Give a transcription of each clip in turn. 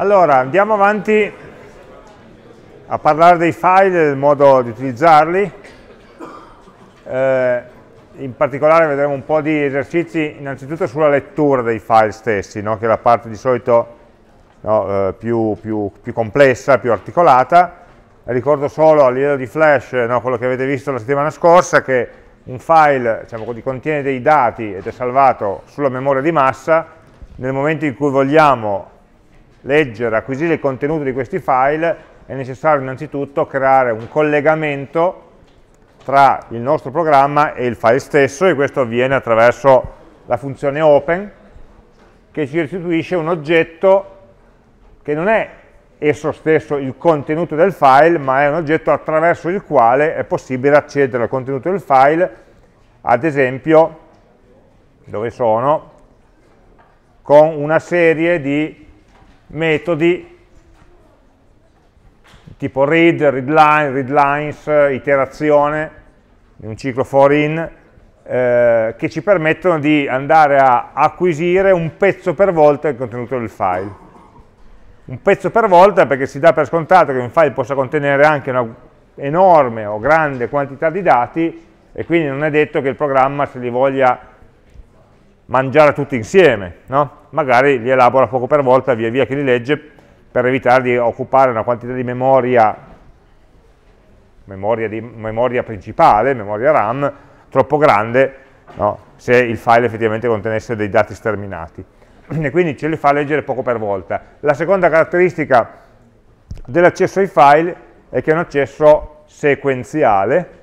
Allora, andiamo avanti a parlare dei file e del modo di utilizzarli. Eh, in particolare vedremo un po' di esercizi innanzitutto sulla lettura dei file stessi, no? che è la parte di solito no, eh, più, più, più, complessa, più articolata. Ricordo solo a livello di flash no, quello che avete visto la settimana scorsa, che un file diciamo, contiene dei dati ed è salvato sulla memoria di massa, nel momento in cui vogliamo leggere, acquisire il contenuto di questi file, è necessario innanzitutto creare un collegamento tra il nostro programma e il file stesso e questo avviene attraverso la funzione open che ci restituisce un oggetto che non è esso stesso il contenuto del file, ma è un oggetto attraverso il quale è possibile accedere al contenuto del file, ad esempio, dove sono, con una serie di metodi tipo read, readline, readlines, iterazione, un ciclo for in, eh, che ci permettono di andare a acquisire un pezzo per volta il contenuto del file. Un pezzo per volta perché si dà per scontato che un file possa contenere anche una enorme o grande quantità di dati e quindi non è detto che il programma se li voglia mangiare tutti insieme, no? magari li elabora poco per volta via via che li legge per evitare di occupare una quantità di memoria, memoria, di, memoria principale, memoria RAM, troppo grande no? se il file effettivamente contenesse dei dati sterminati. E quindi ce li fa leggere poco per volta. La seconda caratteristica dell'accesso ai file è che è un accesso sequenziale,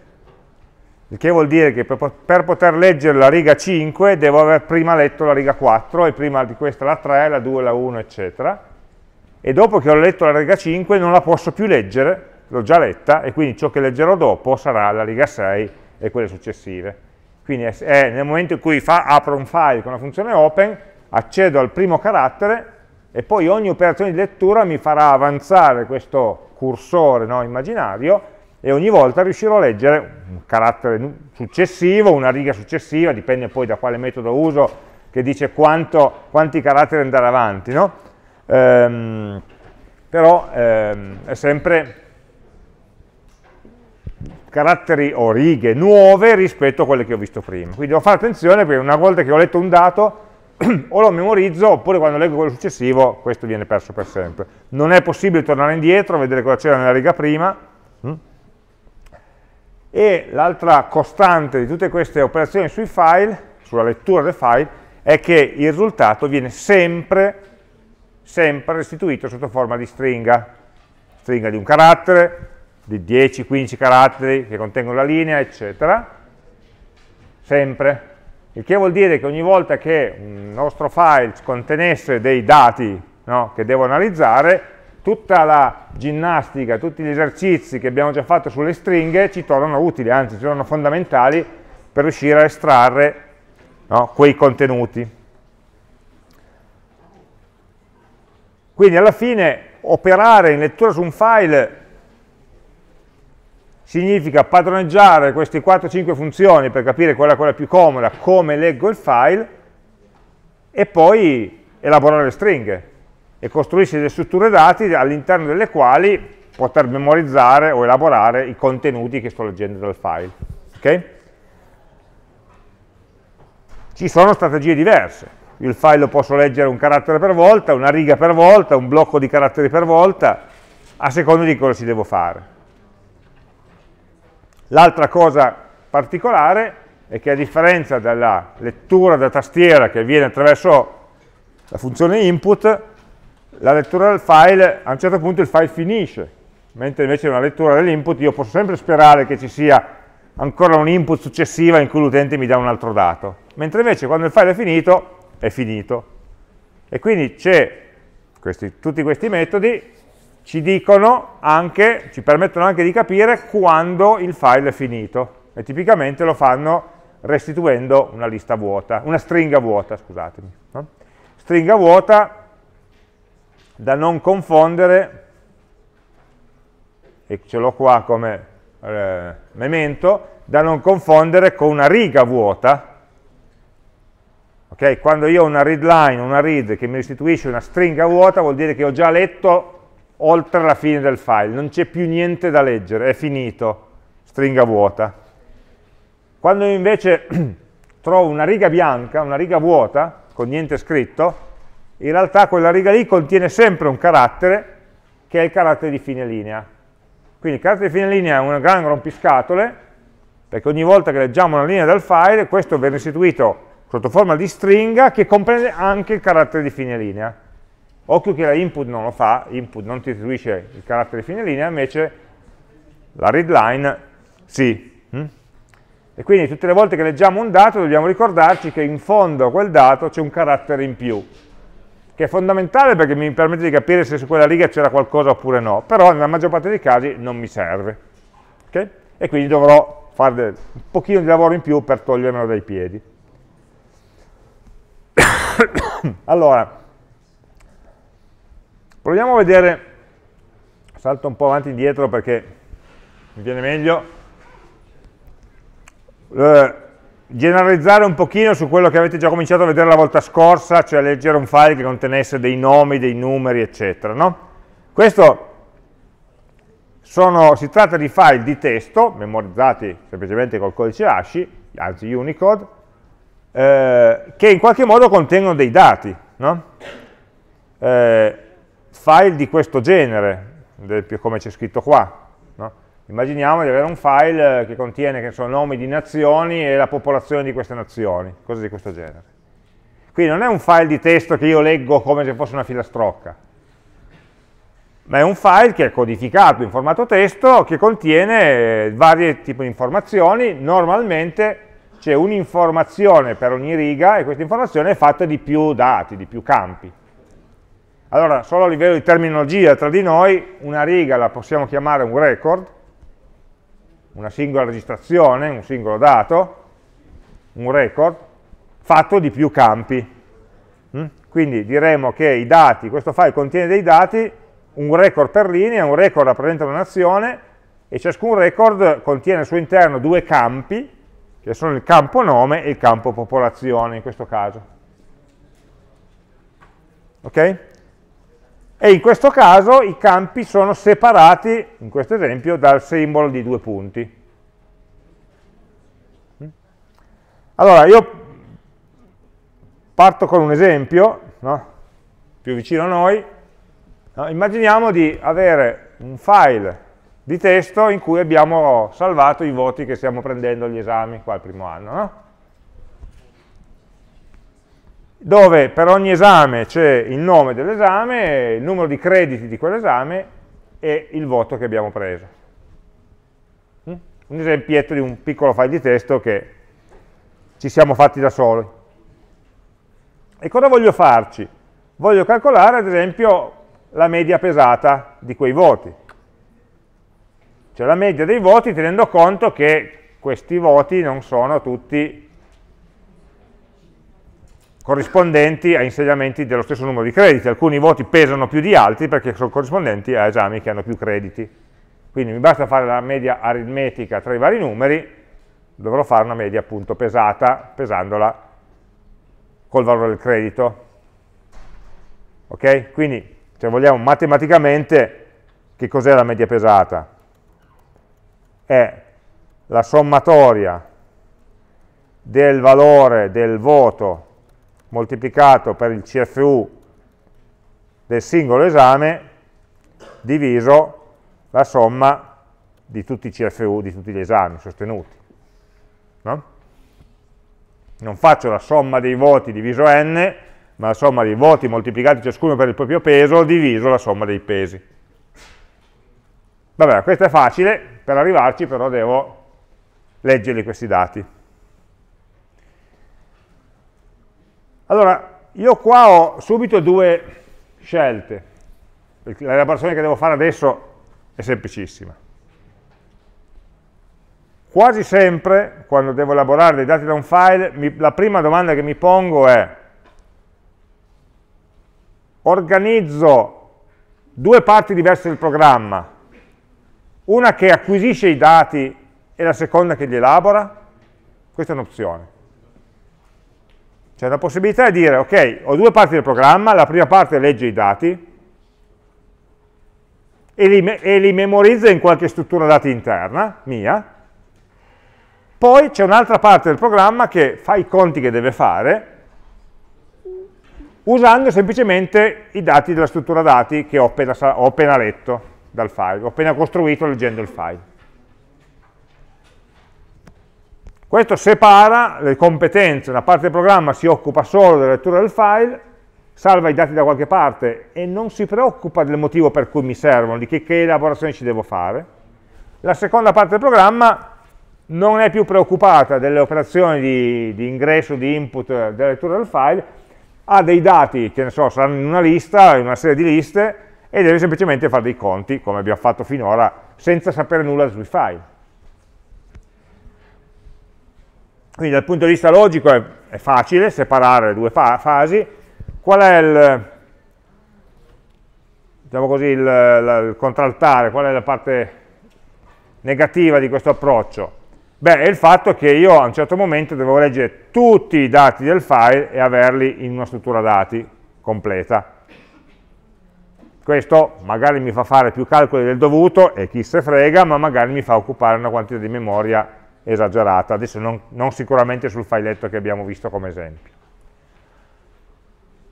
il che vuol dire che per, per, poter leggere la riga 5 devo aver prima letto la riga 4 e prima di questa la 3, la 2, la 1, eccetera, e dopo che ho letto la riga 5 non la posso più leggere, l'ho già letta, e quindi ciò che leggerò dopo sarà la riga 6 e quelle successive. Quindi è, è nel momento in cui fa, apro un file con la funzione open, accedo al primo carattere e poi ogni operazione di lettura mi farà avanzare questo cursore no, immaginario e ogni volta riuscirò a leggere un carattere successivo, una riga successiva, dipende poi da quale metodo uso, che dice quanto, quanti caratteri andare avanti, no? Ehm, però ehm, è sempre caratteri o righe nuove rispetto a quelle che ho visto prima. Quindi devo fare attenzione perché una volta che ho letto un dato o lo memorizzo oppure quando leggo quello successivo questo viene perso per sempre. Non è possibile tornare indietro, vedere cosa c'era nella riga prima. Hm? E l'altra costante di tutte queste operazioni sui file, sulla lettura del file, è che il risultato viene sempre, sempre restituito sotto forma di stringa, stringa di un carattere, di 10-15 caratteri che contengono la linea, eccetera, sempre. Il che vuol dire che ogni volta che un nostro file contenesse dei dati no, che devo analizzare, tutta la ginnastica, tutti gli esercizi che abbiamo già fatto sulle stringhe ci tornano utili, anzi ci tornano fondamentali per riuscire a estrarre no, quei contenuti. Quindi alla fine operare in lettura su un file significa padroneggiare queste 4-5 funzioni per capire qual è quella più comoda, come leggo il file, e poi elaborare le stringhe, e costruirsi delle strutture dati all'interno delle quali poter memorizzare o elaborare i contenuti che sto leggendo dal file. Okay? Ci sono strategie diverse. Io il file lo posso leggere un carattere per volta, una riga per volta, un blocco di caratteri per volta, a seconda di cosa si devo fare. L'altra cosa particolare è che a differenza della lettura da tastiera che avviene attraverso la funzione input, la lettura del file, a un certo punto il file finisce, mentre invece una lettura dell'input io posso sempre sperare che ci sia ancora un input successiva in cui l'utente mi dà un altro dato, mentre invece quando il file è finito, è finito. E quindi questi, tutti questi metodi ci dicono anche, ci permettono anche di capire quando il file è finito, e tipicamente lo fanno restituendo una lista vuota, una stringa vuota, scusatemi. No? Stringa vuota da non confondere, e ce l'ho qua come eh, memento, da non confondere con una riga vuota, Okay, quando io ho una read line, una read che mi restituisce una stringa vuota, vuol dire che ho già letto oltre la fine del file, non c'è più niente da leggere, è finito, stringa vuota. Quando io invece trovo una riga bianca, una riga vuota, con niente scritto, in realtà quella riga lì contiene sempre un carattere che è il carattere di fine linea. Quindi il carattere di fine linea è un gran rompiscatole, perché ogni volta che leggiamo una linea del file, questo viene restituito sotto forma di stringa che comprende anche il carattere di fine linea. Occhio che la input non lo fa, input non ti restituisce il carattere di fine linea, invece la readline sì. Hm? E quindi tutte le volte che leggiamo un dato dobbiamo ricordarci che in fondo a quel dato c'è un carattere in più, che è fondamentale perché mi permette di capire se su quella riga c'era qualcosa oppure no, però nella maggior parte dei casi non mi serve, okay? e quindi dovrò fare un pochino di lavoro in più per togliermelo dai piedi. allora, proviamo a vedere, salto un po' avanti e indietro perché mi viene meglio, eh, generalizzare un pochino su quello che avete già cominciato a vedere la volta scorsa, cioè leggere un file che contenesse dei nomi, dei numeri, eccetera. No? Questo sono, si tratta di file di testo, memorizzati semplicemente col codice ASCII, anzi Unicode, eh, che in qualche modo contengono dei dati. No? Eh, file di questo genere, come c'è scritto qua, Immaginiamo di avere un file che contiene che so, nomi di nazioni e la popolazione di queste nazioni, cose di questo genere. Quindi non è un file di testo che io leggo come se fosse una filastrocca, ma è un file che è codificato in formato testo che contiene eh, vari tipi di informazioni, normalmente c'è un'informazione per ogni riga e questa informazione è fatta di più dati, di più campi. Allora, solo a livello di terminologia tra di noi, una riga la possiamo chiamare un record, una singola registrazione, un singolo dato, un record, fatto di più campi. Mm? Quindi diremo che i dati, questo file contiene dei dati, un record per linea, un record rappresenta un'azione e ciascun record contiene al suo interno due campi, che sono il campo nome e il campo popolazione in questo caso. Ok? e in questo caso i campi sono separati, in questo esempio, dal simbolo di due punti. Mm? Allora, io parto con un esempio, no? più vicino a noi, no? immaginiamo di avere un file di testo in cui abbiamo salvato i voti che stiamo prendendo agli esami qua al primo anno, no? dove per ogni esame c'è il nome dell'esame, il numero di crediti di quell'esame e il voto che abbiamo preso. Mm? Un esempietto di un piccolo file di testo che ci siamo fatti da soli. E cosa voglio farci? Voglio calcolare ad esempio la media pesata di quei voti. Cioè la media dei voti tenendo conto che questi voti non sono tutti corrispondenti a insediamenti dello stesso numero di crediti. Alcuni voti pesano più di altri perché sono corrispondenti a esami che hanno più crediti. Quindi mi basta fare la media aritmetica tra i vari numeri, dovrò fare una media appunto pesata, pesandola col valore del credito. Ok? Quindi, se vogliamo matematicamente, che cos'è la media pesata? È la sommatoria del valore del voto moltiplicato per il CFU del singolo esame diviso la somma di tutti i CFU, di tutti gli esami sostenuti. No? Non faccio la somma dei voti diviso n, ma la somma dei voti moltiplicati ciascuno per il proprio peso diviso la somma dei pesi. Vabbè, questo è facile, per arrivarci però devo leggere questi dati. Allora, io qua ho subito due scelte, l'elaborazione che devo fare adesso è semplicissima. Quasi sempre, quando devo elaborare dei dati da un file, mi, la prima domanda che mi pongo è organizzo due parti diverse del programma, una che acquisisce i dati e la seconda che li elabora, questa è un'opzione. Cioè la possibilità di dire, ok, ho due parti del programma, la prima parte legge i dati e li, e li memorizza in qualche struttura dati interna, mia, poi c'è un'altra parte del programma che fa i conti che deve fare usando semplicemente i dati della struttura dati che ho appena, ho appena letto dal file, ho appena costruito leggendo il file. Questo separa le competenze, una parte del programma si occupa solo della lettura del file, salva i dati da qualche parte e non si preoccupa del motivo per cui mi servono, di che, che elaborazioni ci devo fare. La seconda parte del programma non è più preoccupata delle operazioni di, di ingresso, di input, della lettura del file, ha dei dati, che ne so, saranno in una lista, in una serie di liste, e deve semplicemente fare dei conti, come abbiamo fatto finora, senza sapere nulla sui file. Quindi dal punto di vista logico è, è facile separare le due fa fasi. Qual è il, diciamo così, il, il contraltare, qual è la parte negativa di questo approccio? Beh, è il fatto che io a un certo momento devo leggere tutti i dati del file e averli in una struttura dati completa. Questo magari mi fa fare più calcoli del dovuto e chi se frega, ma magari mi fa occupare una quantità di memoria esagerata, adesso non, non sicuramente sul filetto che abbiamo visto come esempio.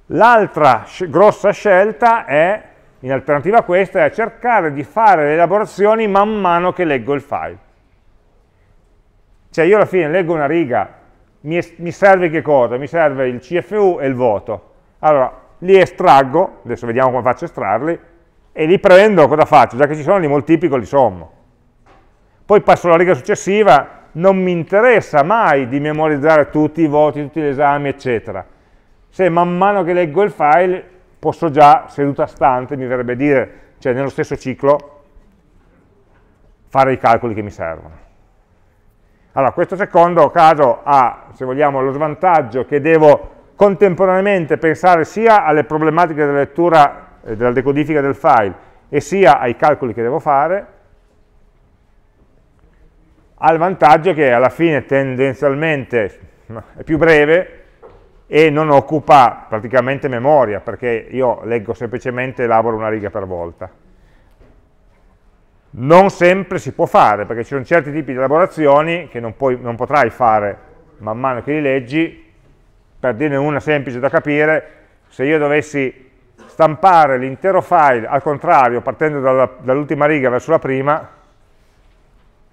L'altra sc grossa scelta è, in alternativa a questa, è cercare di fare le elaborazioni man mano che leggo il file. Cioè io alla fine leggo una riga, mi, mi serve che cosa? Mi serve il CFU e il voto. Allora, li estraggo, adesso vediamo come faccio a estrarli, e li prendo, cosa faccio? Già che ci sono, li moltiplico, li sommo. Poi passo alla riga successiva, non mi interessa mai di memorizzare tutti i voti, tutti gli esami, eccetera. Se man mano che leggo il file posso già, seduta stante, mi verrebbe dire, cioè nello stesso ciclo, fare i calcoli che mi servono. Allora, questo secondo caso ha, se vogliamo, lo svantaggio che devo contemporaneamente pensare sia alle problematiche della lettura e eh, della decodifica del file e sia ai calcoli che devo fare, ha il vantaggio che alla fine tendenzialmente è più breve e non occupa praticamente memoria, perché io leggo semplicemente, e elaboro una riga per volta. Non sempre si può fare, perché ci sono certi tipi di elaborazioni che non, puoi, non potrai fare man mano che li leggi, per dirne una semplice da capire, se io dovessi stampare l'intero file al contrario, partendo dall'ultima riga verso la prima,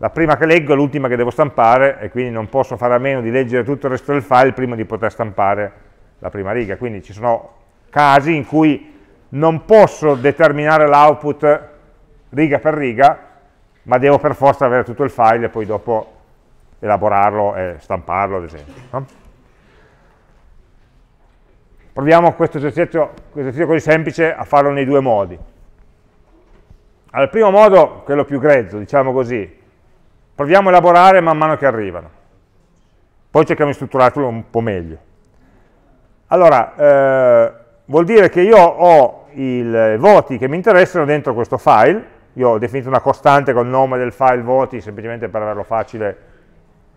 la prima che leggo è l'ultima che devo stampare e quindi non posso fare a meno di leggere tutto il resto del file prima di poter stampare la prima riga. Quindi ci sono casi in cui non posso determinare l'output riga per riga, ma devo per forza avere tutto il file e poi dopo elaborarlo e stamparlo, ad esempio. No? Proviamo questo esercizio, esercizio così semplice a farlo nei due modi. Al primo modo, quello più grezzo, diciamo così, Proviamo a elaborare man mano che arrivano. Poi cerchiamo di strutturarlo un po' meglio. Allora, eh, vuol dire che io ho i voti che mi interessano dentro questo file, io ho definito una costante col nome del file voti semplicemente per averlo facile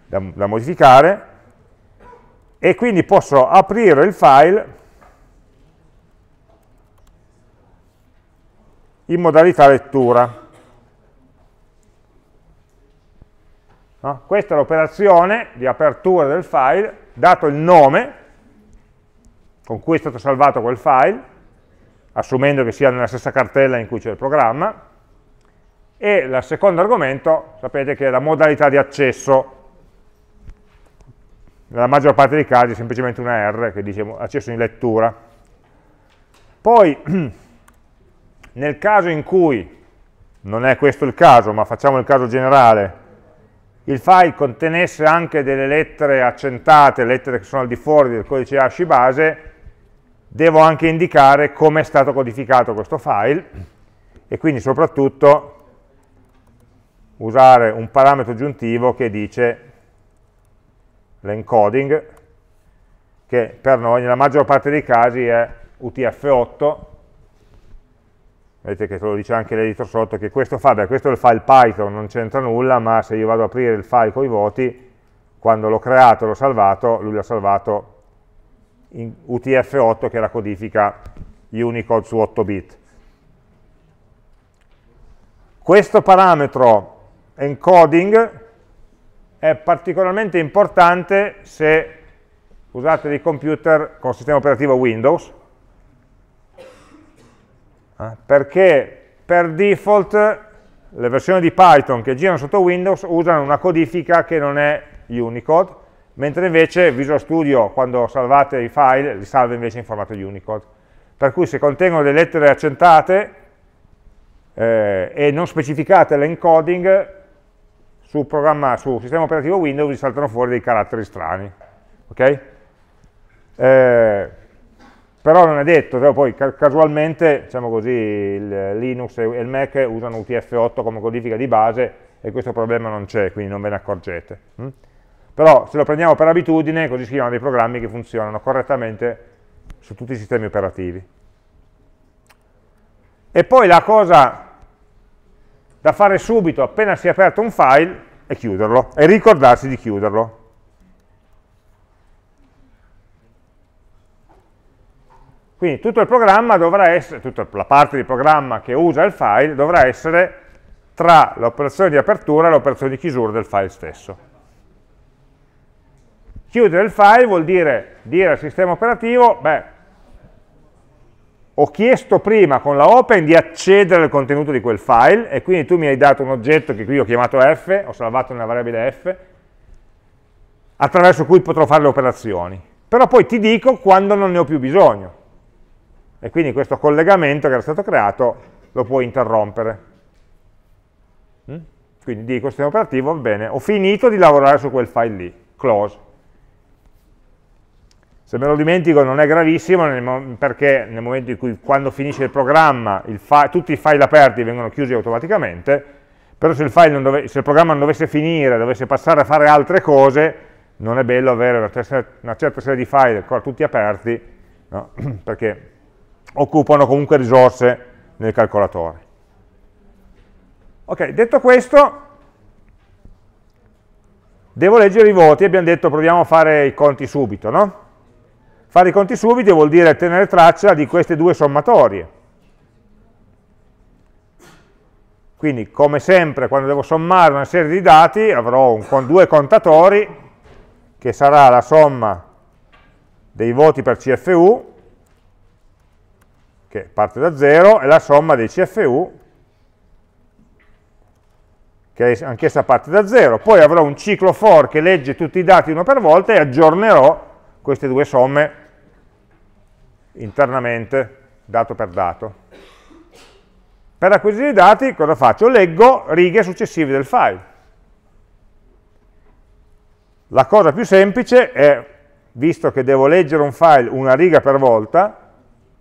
da, da modificare, e quindi posso aprire il file in modalità lettura. No? Questa è l'operazione di apertura del file, dato il nome con cui è stato salvato quel file, assumendo che sia nella stessa cartella in cui c'è il programma, e il secondo argomento, sapete che è la modalità di accesso, nella maggior parte dei casi è semplicemente una R che dice accesso in lettura. Poi, nel caso in cui, non è questo il caso, ma facciamo il caso generale, il file contenesse anche delle lettere accentate, lettere che sono al di fuori del codice ASCII base, devo anche indicare come è stato codificato questo file e quindi soprattutto usare un parametro aggiuntivo che dice l'encoding, che per noi nella maggior parte dei casi è UTF-8, vedete che te lo dice anche l'editor sotto, che questo, fa, beh, questo è il file Python, non c'entra nulla, ma se io vado ad aprire il file con i voti, quando l'ho creato, e l'ho salvato, lui l'ha salvato in UTF-8, che è la codifica Unicode su 8 bit. Questo parametro encoding è particolarmente importante se usate dei computer con sistema operativo Windows, eh? perché per default le versioni di Python che girano sotto Windows usano una codifica che non è Unicode, mentre invece Visual Studio quando salvate i file li salva invece in formato Unicode. Per cui se contengono delle lettere accentate eh, e non specificate l'encoding, sul, sul sistema operativo Windows vi saltano fuori dei caratteri strani. Okay? Eh, però non è detto, cioè poi casualmente diciamo così, il Linux e il Mac usano UTF-8 come codifica di base e questo problema non c'è, quindi non ve ne accorgete. Mm? Però se lo prendiamo per abitudine, così scriviamo dei programmi che funzionano correttamente su tutti i sistemi operativi. E poi la cosa da fare subito appena si è aperto un file è chiuderlo e ricordarsi di chiuderlo. Quindi tutto il programma dovrà essere, tutta la parte di programma che usa il file dovrà essere tra l'operazione di apertura e l'operazione di chiusura del file stesso. Chiudere il file vuol dire dire al sistema operativo, beh, ho chiesto prima con la open di accedere al contenuto di quel file e quindi tu mi hai dato un oggetto che qui ho chiamato f, ho salvato nella variabile f, attraverso cui potrò fare le operazioni. Però poi ti dico quando non ne ho più bisogno e quindi questo collegamento che era stato creato lo puoi interrompere. Mm? Quindi dico al sistema operativo, va bene, ho finito di lavorare su quel file lì, close. Se me lo dimentico non è gravissimo perché nel momento in cui quando finisce il programma il tutti i file aperti vengono chiusi automaticamente, però se il, se il, programma non dovesse finire, dovesse passare a fare altre cose, non è bello avere una certa serie di file ancora tutti aperti, no? perché occupano comunque risorse nel calcolatore. Ok, detto questo, devo leggere i voti, abbiamo detto proviamo a fare i conti subito, no? Fare i conti subito vuol dire tenere traccia di queste due sommatorie. Quindi, come sempre, quando devo sommare una serie di dati, avrò un, due contatori, che sarà la somma dei voti per CFU, che parte da 0 è la somma dei CFU che anch'essa parte da 0, poi avrò un ciclo for che legge tutti i dati uno per volta e aggiornerò queste due somme internamente, dato per dato. Per acquisire i dati cosa faccio? Leggo righe successive del file. La cosa più semplice è, visto che devo leggere un file una riga per volta,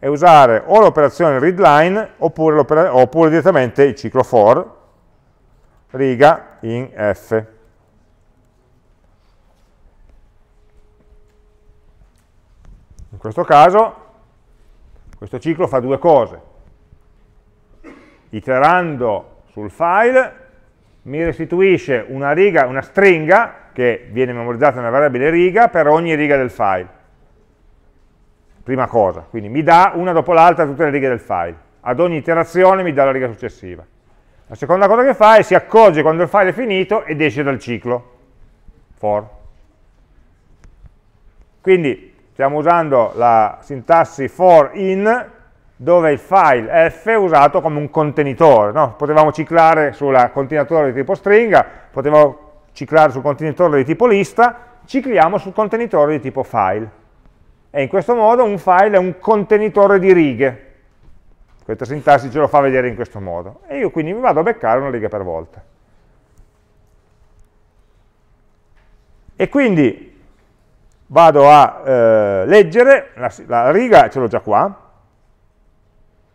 è usare o l'operazione readline oppure, oppure direttamente il ciclo for riga in f. In questo caso questo ciclo fa due cose. Iterando sul file mi restituisce una riga, una stringa che viene memorizzata nella variabile riga per ogni riga del file prima cosa, quindi mi dà una dopo l'altra tutte le righe del file, ad ogni iterazione mi dà la riga successiva. La seconda cosa che fa è si accorge quando il file è finito ed esce dal ciclo, for. Quindi stiamo usando la sintassi for in dove il file f è usato come un contenitore, no? potevamo ciclare sul contenitore di tipo stringa, potevamo ciclare sul contenitore di tipo lista, cicliamo sul contenitore di tipo file e in questo modo un file è un contenitore di righe. Questa sintassi ce lo fa vedere in questo modo. E io quindi mi vado a beccare una riga per volta. E quindi vado a eh, leggere, la, la riga ce l'ho già qua,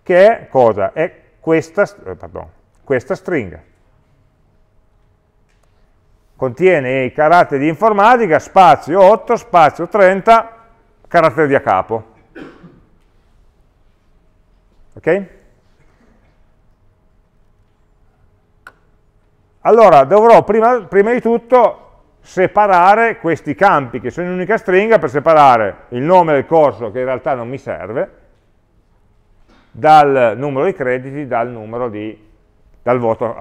che è cosa? È questa, eh, pardon, questa stringa. Contiene i caratteri di informatica, spazio 8, spazio 30, carattere di a capo. Ok? Allora, dovrò prima, prima, di tutto separare questi campi che sono in un'unica stringa per separare il nome del corso che in realtà non mi serve dal numero di crediti, dal, numero di, dal voto uh, uh,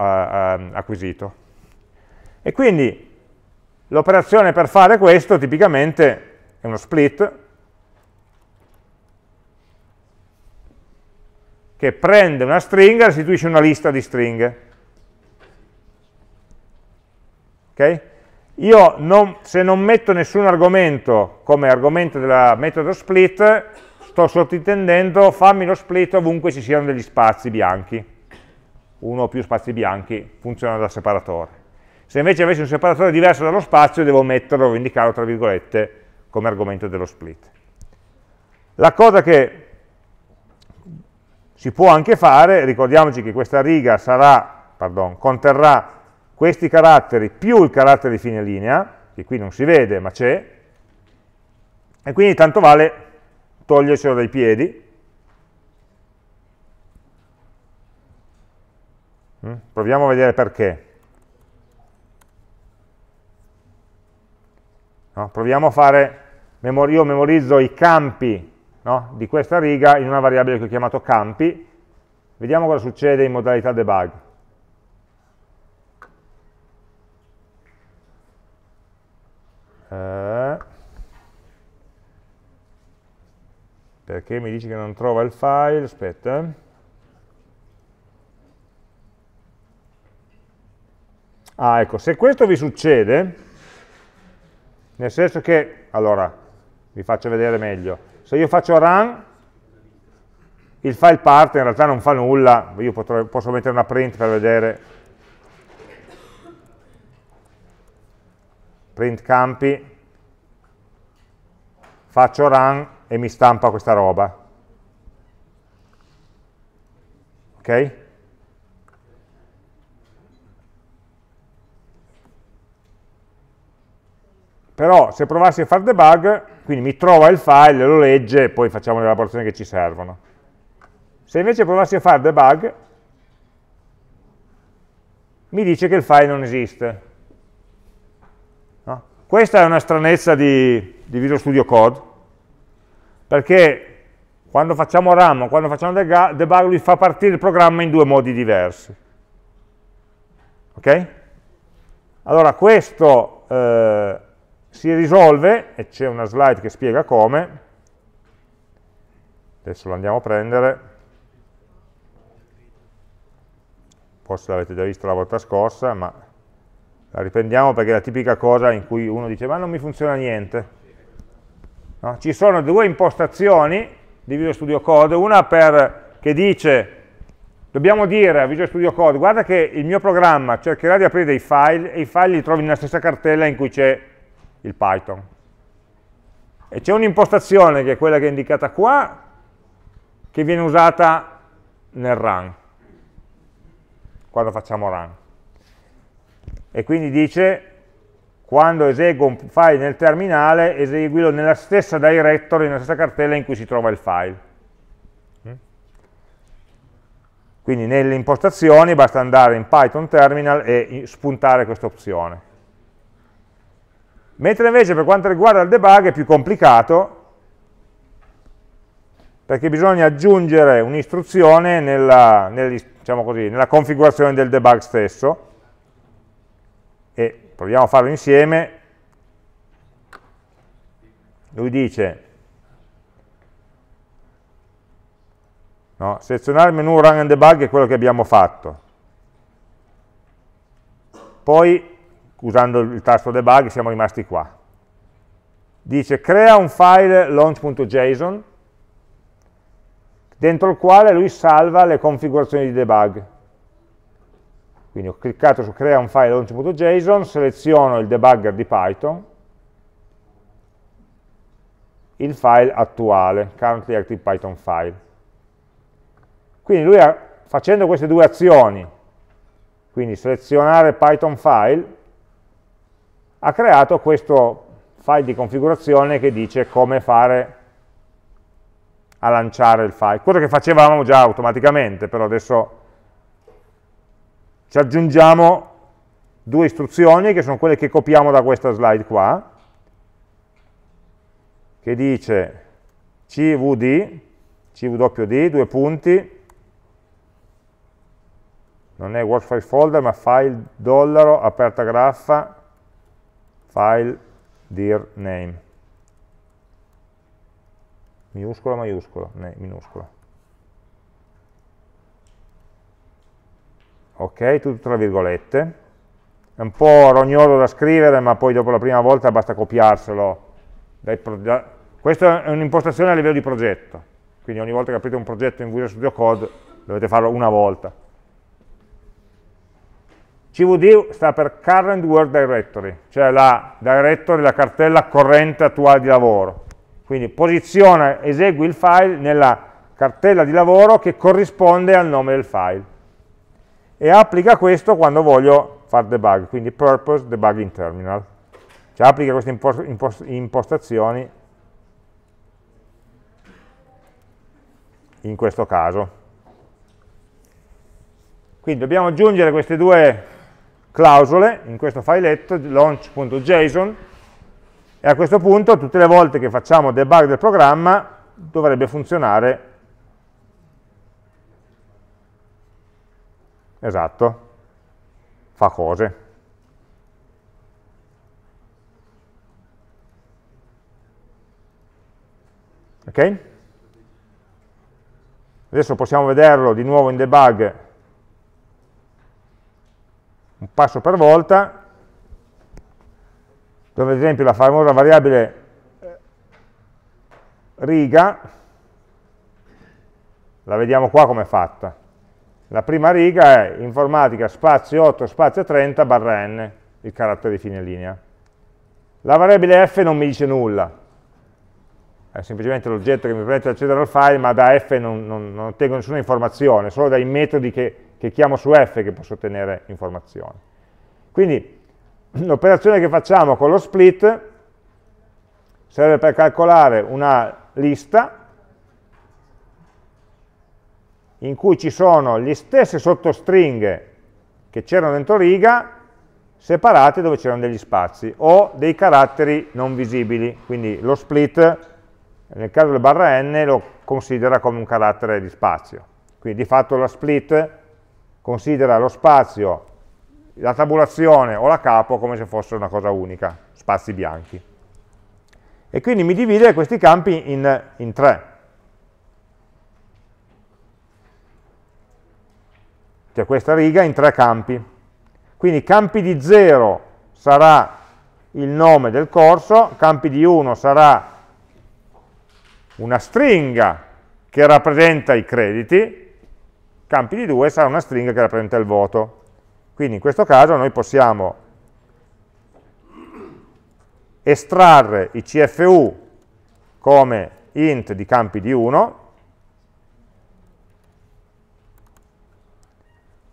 acquisito. E quindi l'operazione per fare questo tipicamente è uno split, che prende una stringa e restituisce una lista di stringhe. Okay? Io non, se non metto nessun argomento come argomento del metodo split, sto sottintendendo fammi lo split ovunque ci siano degli spazi bianchi. Uno o più spazi bianchi funziona da separatore. Se invece avessi un separatore diverso dallo spazio, devo metterlo indicarlo, tra virgolette, come argomento dello split. La cosa che si può anche fare, ricordiamoci che questa riga sarà, pardon, conterrà questi caratteri più il carattere di fine linea, che qui non si vede ma c'è, e quindi tanto vale togliercelo dai piedi, mm, Proviamo a vedere perché. No? Proviamo a fare, io memorizzo i campi no? di questa riga in una variabile che ho chiamato campi, vediamo cosa succede in modalità debug. Eh, perché mi dici che non trova il file? Aspetta. Eh. Ah, ecco, se questo vi succede, nel senso che, allora, vi faccio vedere meglio, se io faccio run, il file parte in realtà non fa nulla, io potrò, posso mettere una print per vedere print campi, faccio run e mi stampa questa roba. Ok? però se provassi a fare debug, quindi mi trova il file, lo legge e poi facciamo le elaborazioni che ci servono. Se invece provassi a fare debug, mi dice che il file non esiste. No? Questa è una stranezza di, di, Visual Studio Code, perché quando facciamo RAM, quando facciamo debug, lui fa partire il programma in due modi diversi. Ok? Allora, questo... Eh, si risolve, e c'è una slide che spiega come, adesso lo andiamo a prendere, forse l'avete già vista la volta scorsa, ma la riprendiamo perché è la tipica cosa in cui uno dice ma non mi funziona niente. No? Ci sono due impostazioni di Visual Studio Code, una per, che dice dobbiamo dire a Visual Studio Code guarda che il mio programma cercherà di aprire dei file e i file li trovi nella stessa cartella in cui c'è il Python. E c'è un'impostazione che è quella che è indicata qua, che viene usata nel run, quando facciamo run. E quindi dice, quando eseguo un file nel terminale, eseguilo nella stessa directory, nella stessa cartella in cui si trova il file. Quindi nelle impostazioni basta andare in Python Terminal e spuntare questa opzione. Mentre invece per quanto riguarda il debug è più complicato, perché bisogna aggiungere un'istruzione nella, nella, diciamo nella configurazione del debug stesso, e proviamo a farlo insieme, lui dice no, selezionare il menu run and debug è quello che abbiamo fatto poi usando il tasto debug siamo rimasti qua. Dice crea un file launch.json dentro il quale lui salva le configurazioni di debug. Quindi ho cliccato su crea un file launch.json, seleziono il debugger di Python, il file attuale, currently active Python file. Quindi lui ha, facendo queste due azioni, quindi selezionare Python file ha creato questo file di configurazione che dice come fare a lanciare il file, cosa che facevamo già automaticamente, però adesso ci aggiungiamo due istruzioni che sono quelle che copiamo da questa slide qua, che dice cvd, cwd, due punti, non è workfile folder ma file dollaro, aperta graffa, file dir name minuscola maiuscola ne, minuscola ok tutto tra virgolette è un po' rognoso da scrivere ma poi dopo la prima volta basta copiarselo Dai, questa è un'impostazione a livello di progetto quindi ogni volta che aprite un progetto in Visual Studio Code dovete farlo una volta CVD sta per Current Work Directory, cioè la directory, la cartella corrente attuale di lavoro. Quindi posiziona, esegui il file nella cartella di lavoro che corrisponde al nome del file. E applica questo quando voglio fare debug, quindi purpose debugging terminal. Cioè applica queste impostazioni in questo caso. Quindi dobbiamo aggiungere queste due clausole in questo filetto launch.json e a questo punto tutte le volte che facciamo debug del programma dovrebbe funzionare esatto fa cose ok? adesso possiamo vederlo di nuovo in debug un passo per volta, dove ad esempio la famosa variabile eh, riga, la vediamo qua come è fatta. La prima riga è informatica spazio 8 spazio 30 barra n, il carattere di fine linea. La variabile f non mi dice nulla, è semplicemente l'oggetto che mi permette di accedere al file, ma da f non, non, non ottengo nessuna informazione, solo dai metodi che che chiamo su f che posso ottenere informazioni. Quindi l'operazione che facciamo con lo split serve per calcolare una lista in cui ci sono le stesse sottostringhe che c'erano dentro riga separate dove c'erano degli spazi o dei caratteri non visibili, quindi lo split nel caso del barra n lo considera come un carattere di spazio, quindi di fatto la split considera lo spazio, la tabulazione o la capo come se fosse una cosa unica, spazi bianchi. E quindi mi divide questi campi in, in tre. Cioè questa riga in tre campi. Quindi campi di 0 sarà il nome del corso, campi di 1 sarà una stringa che rappresenta i crediti, campi di 2 sarà una stringa che rappresenta il voto. Quindi in questo caso noi possiamo estrarre i CFU come int di campi di 1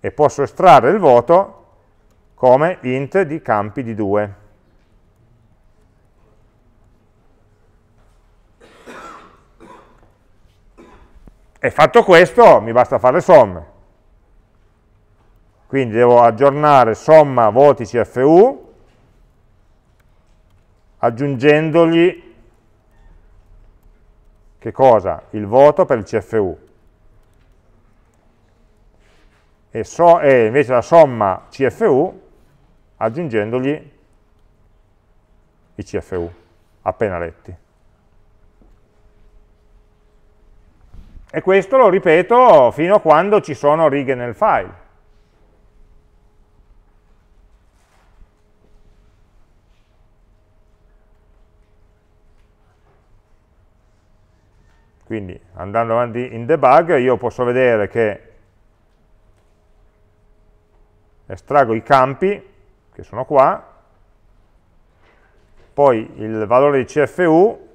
e posso estrarre il voto come int di campi di 2. E fatto questo mi basta fare le somme. Quindi devo aggiornare somma voti CFU aggiungendogli che cosa? Il voto per il CFU. E, so, e invece la somma CFU aggiungendogli i CFU appena letti. E questo lo ripeto fino a quando ci sono righe nel file. Quindi andando avanti in debug io posso vedere che estraggo i campi, che sono qua, poi il valore di CFU,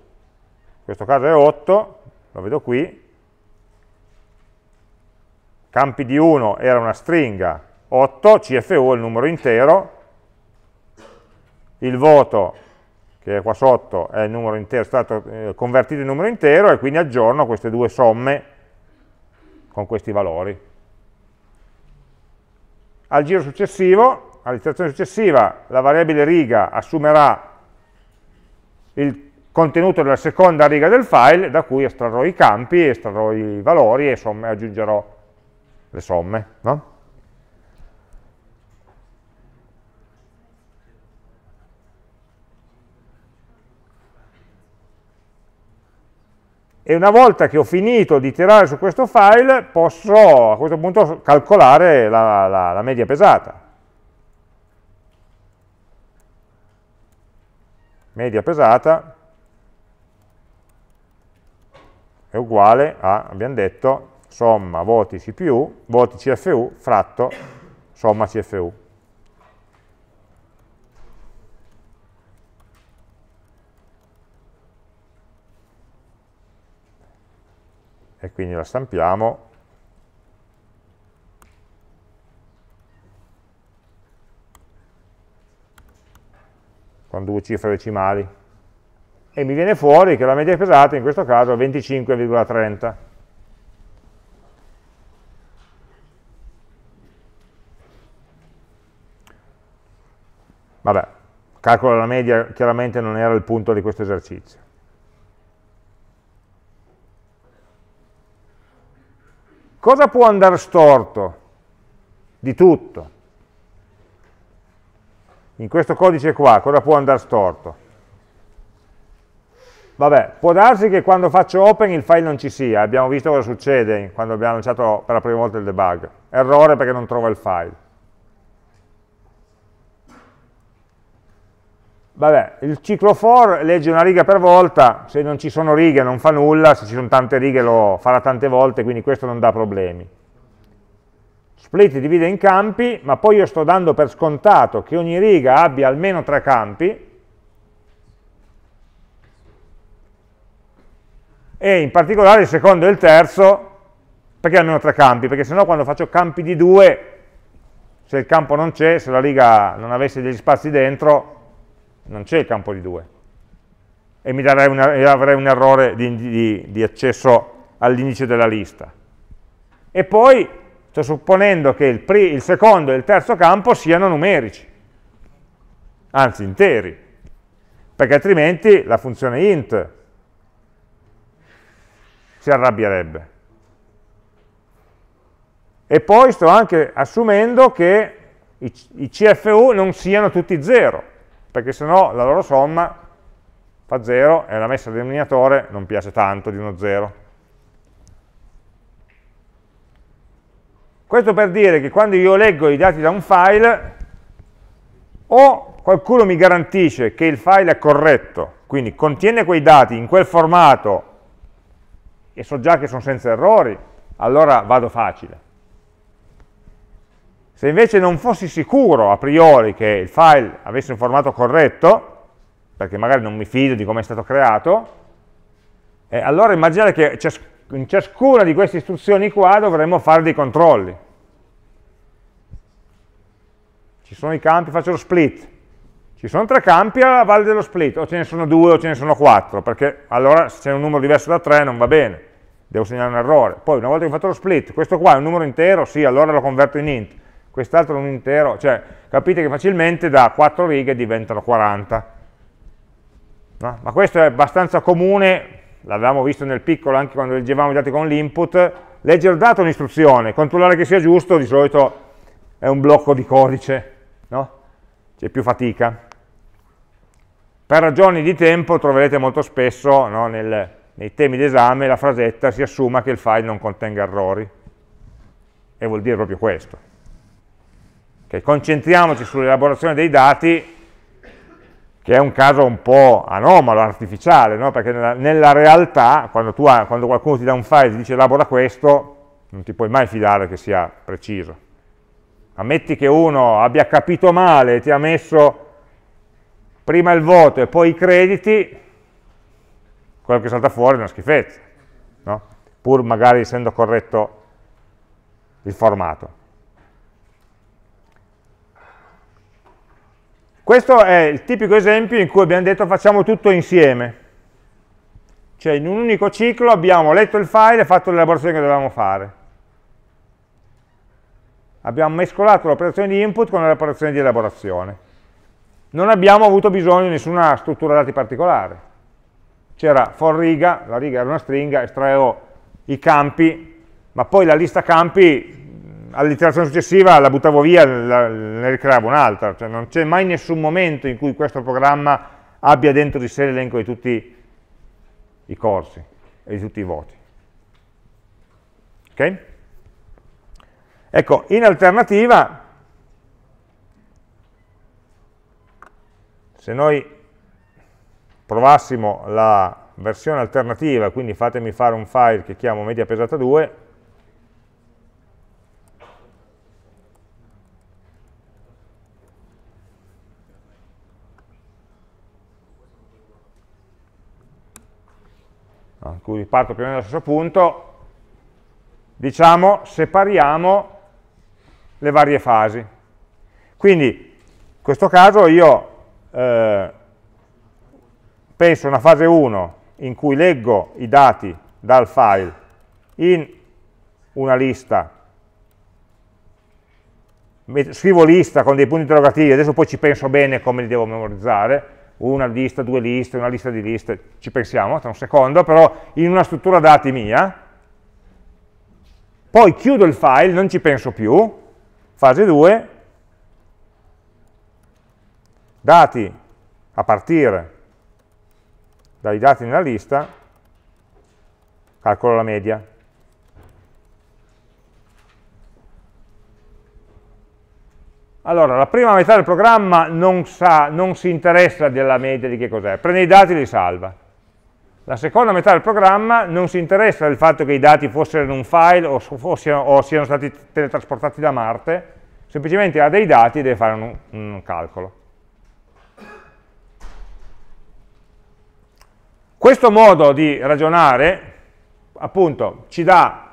in questo caso è 8, lo vedo qui, campi di 1 era una stringa, 8, CFU è il numero intero, il voto che è qua sotto è, intero, è stato eh, convertito in numero intero e quindi aggiorno queste due somme con questi valori. Al giro successivo, all'iterazione successiva, la variabile riga assumerà il contenuto della seconda riga del file da cui estrarrò i campi, estrarrò i valori e somme, aggiungerò le somme, no? e una volta che ho finito di tirare su questo file posso a questo punto calcolare la, la, la media pesata. Media pesata è uguale a, abbiamo detto, somma voti CPU, voti CFU fratto somma CFU. E quindi la stampiamo. con due cifre decimali e mi viene fuori che la media pesata in questo caso è 25,30 Vabbè, calcolo della media chiaramente non era il punto di questo esercizio. Cosa può andare storto? Di tutto. In questo codice qua, cosa può andare storto? Vabbè, può darsi che quando faccio open il file non ci sia, abbiamo visto cosa succede quando abbiamo lanciato per la prima volta il debug. Errore perché non trova il file. Vabbè, il ciclo for legge una riga per volta, se non ci sono righe non fa nulla, se ci sono tante righe lo farà tante volte, quindi questo non dà problemi. Split divide in campi, ma poi io sto dando per scontato che ogni riga abbia almeno tre campi, e in particolare il secondo e il terzo, perché almeno tre campi? Perché sennò quando faccio campi di due, se il campo non c'è, se la riga non avesse degli spazi dentro, non c'è il campo di 2 e mi una, avrei un errore di, di, di accesso all'indice della lista. E poi sto supponendo che il, il secondo e il terzo campo siano numerici, anzi interi, perché altrimenti la funzione int si arrabbierebbe. E poi sto anche assumendo che i CFU non siano tutti 0, perché se no la loro somma fa 0 e la messa del denominatore non piace tanto di uno 0. Questo per dire che quando io leggo i dati da un file, o qualcuno mi garantisce che il file è corretto, quindi contiene quei dati in quel formato e so già che sono senza errori, allora vado facile. Se invece non fossi sicuro a priori che il file avesse un formato corretto, perché magari non mi fido di come è stato creato, eh, allora immaginate che cias in ciascuna di queste istruzioni qua dovremmo fare dei controlli. Ci sono i campi, faccio lo split. Ci sono tre campi a valle dello split, o ce ne sono due o ce ne sono quattro, perché allora se c'è un numero diverso da tre non va bene, devo segnare un errore. Poi una volta che ho fatto lo split, questo qua è un numero intero, sì, allora lo converto in int quest'altro è un intero, cioè capite che facilmente da 4 righe diventano 40. No? Ma questo è abbastanza comune, l'avevamo visto nel piccolo anche quando leggevamo i dati con l'input, leggere il dato è un'istruzione, controllare che sia giusto di solito è un blocco di codice, no? c'è più fatica. Per ragioni di tempo troverete molto spesso no, nel, nei temi d'esame la frasetta si assuma che il file non contenga errori, e vuol dire proprio questo. Okay, concentriamoci sull'elaborazione dei dati, che è un caso un po' anomalo, artificiale, no? perché nella, nella realtà, quando, ha, quando qualcuno ti dà un file e ti dice elabora questo, non ti puoi mai fidare che sia preciso. Ammetti che uno abbia capito male e ti ha messo prima il voto e poi i crediti, quello che salta fuori è una schifezza, no? pur magari essendo corretto il formato. Questo è il tipico esempio in cui abbiamo detto facciamo tutto insieme. Cioè in un unico ciclo abbiamo letto il file e fatto l'elaborazione che dovevamo fare. Abbiamo mescolato l'operazione di input con l'operazione di elaborazione. Non abbiamo avuto bisogno di nessuna struttura dati particolare. C'era for riga, la riga era una stringa, estraevo i campi, ma poi la lista campi all'iterazione successiva la buttavo via, la, ne ricreavo un'altra, cioè non c'è mai nessun momento in cui questo programma abbia dentro di sé l'elenco di tutti i corsi e di tutti i voti. Okay? Ecco, in alternativa, se noi provassimo la versione alternativa, quindi fatemi fare un file che chiamo media pesata 2, a cui parto più o meno dallo stesso punto, diciamo separiamo le varie fasi. Quindi in questo caso io eh, penso a una fase 1 in cui leggo i dati dal file in una lista, scrivo lista con dei punti interrogativi, adesso poi ci penso bene come li devo memorizzare, una lista, due liste, una lista di liste, ci pensiamo tra un secondo, però in una struttura dati mia, poi chiudo il file, non ci penso più, fase 2, dati a partire dai dati nella lista, calcolo la media, Allora, la prima metà del programma non, sa, non si interessa della media di che cos'è, prende i dati e li salva. La seconda metà del programma non si interessa del fatto che i dati fossero in un file o, o, siano, o siano, stati teletrasportati da Marte, semplicemente ha dei dati e deve fare un, un calcolo. Questo modo di ragionare, appunto, ci, dà,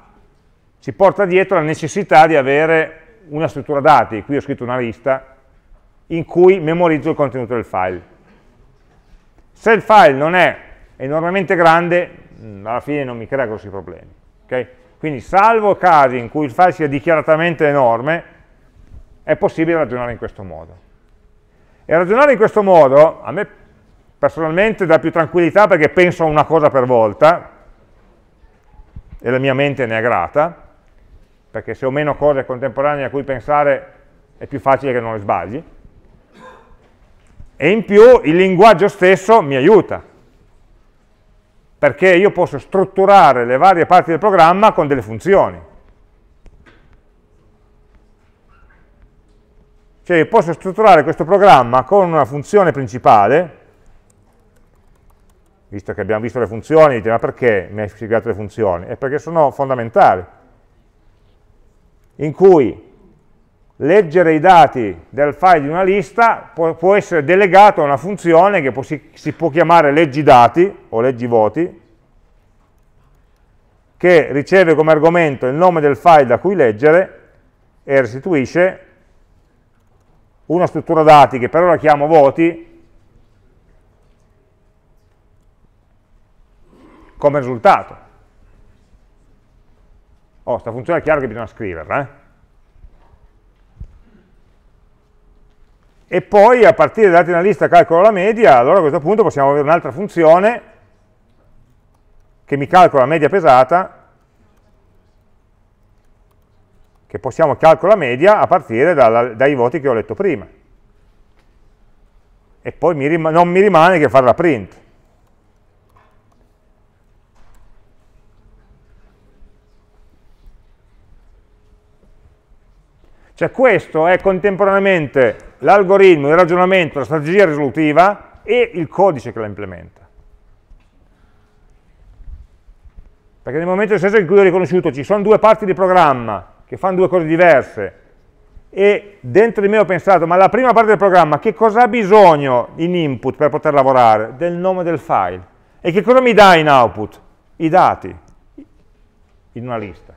ci porta dietro la necessità di avere una struttura dati, qui ho scritto una lista, in cui memorizzo il contenuto del file. Se il file non è enormemente grande, mm, alla fine non mi crea grossi problemi. Okay? Quindi salvo casi in cui il file sia dichiaratamente enorme, è possibile ragionare in questo modo. E ragionare in questo modo, a me personalmente dà più tranquillità perché penso a una cosa per volta, e la mia mente ne è grata, perché se ho meno cose contemporanee a cui pensare è più facile che non le sbagli, e in più il linguaggio stesso mi aiuta, perché io posso strutturare le varie parti del programma con delle funzioni. Cioè posso strutturare questo programma con una funzione principale, visto che abbiamo visto le funzioni, dite ma perché mi hai spiegato le funzioni? È perché sono fondamentali in cui leggere i dati del file di una lista può, può essere delegato a una funzione che può, si, si, può chiamare leggi dati o leggi voti, che riceve come argomento il nome del file da cui leggere e restituisce una struttura dati che per ora chiamo voti come risultato. Oh, sta funzione è chiaro che bisogna scriverla. Eh? E poi a partire dai dati della lista calcolo la media, allora a questo punto possiamo avere un'altra funzione che mi calcola la media pesata, che possiamo calcolare la media a partire dalla, dai voti che ho letto prima. E poi mi non mi rimane che fare la print. Cioè questo è contemporaneamente l'algoritmo, il ragionamento, la strategia risolutiva e il codice che la implementa. Perché nel momento stesso in cui ho riconosciuto ci sono due parti di programma che fanno due cose diverse e dentro di me ho pensato, ma la prima parte del programma che cosa ha bisogno in input per poter lavorare? Del nome del file. E che cosa mi dà in output? I dati in una lista.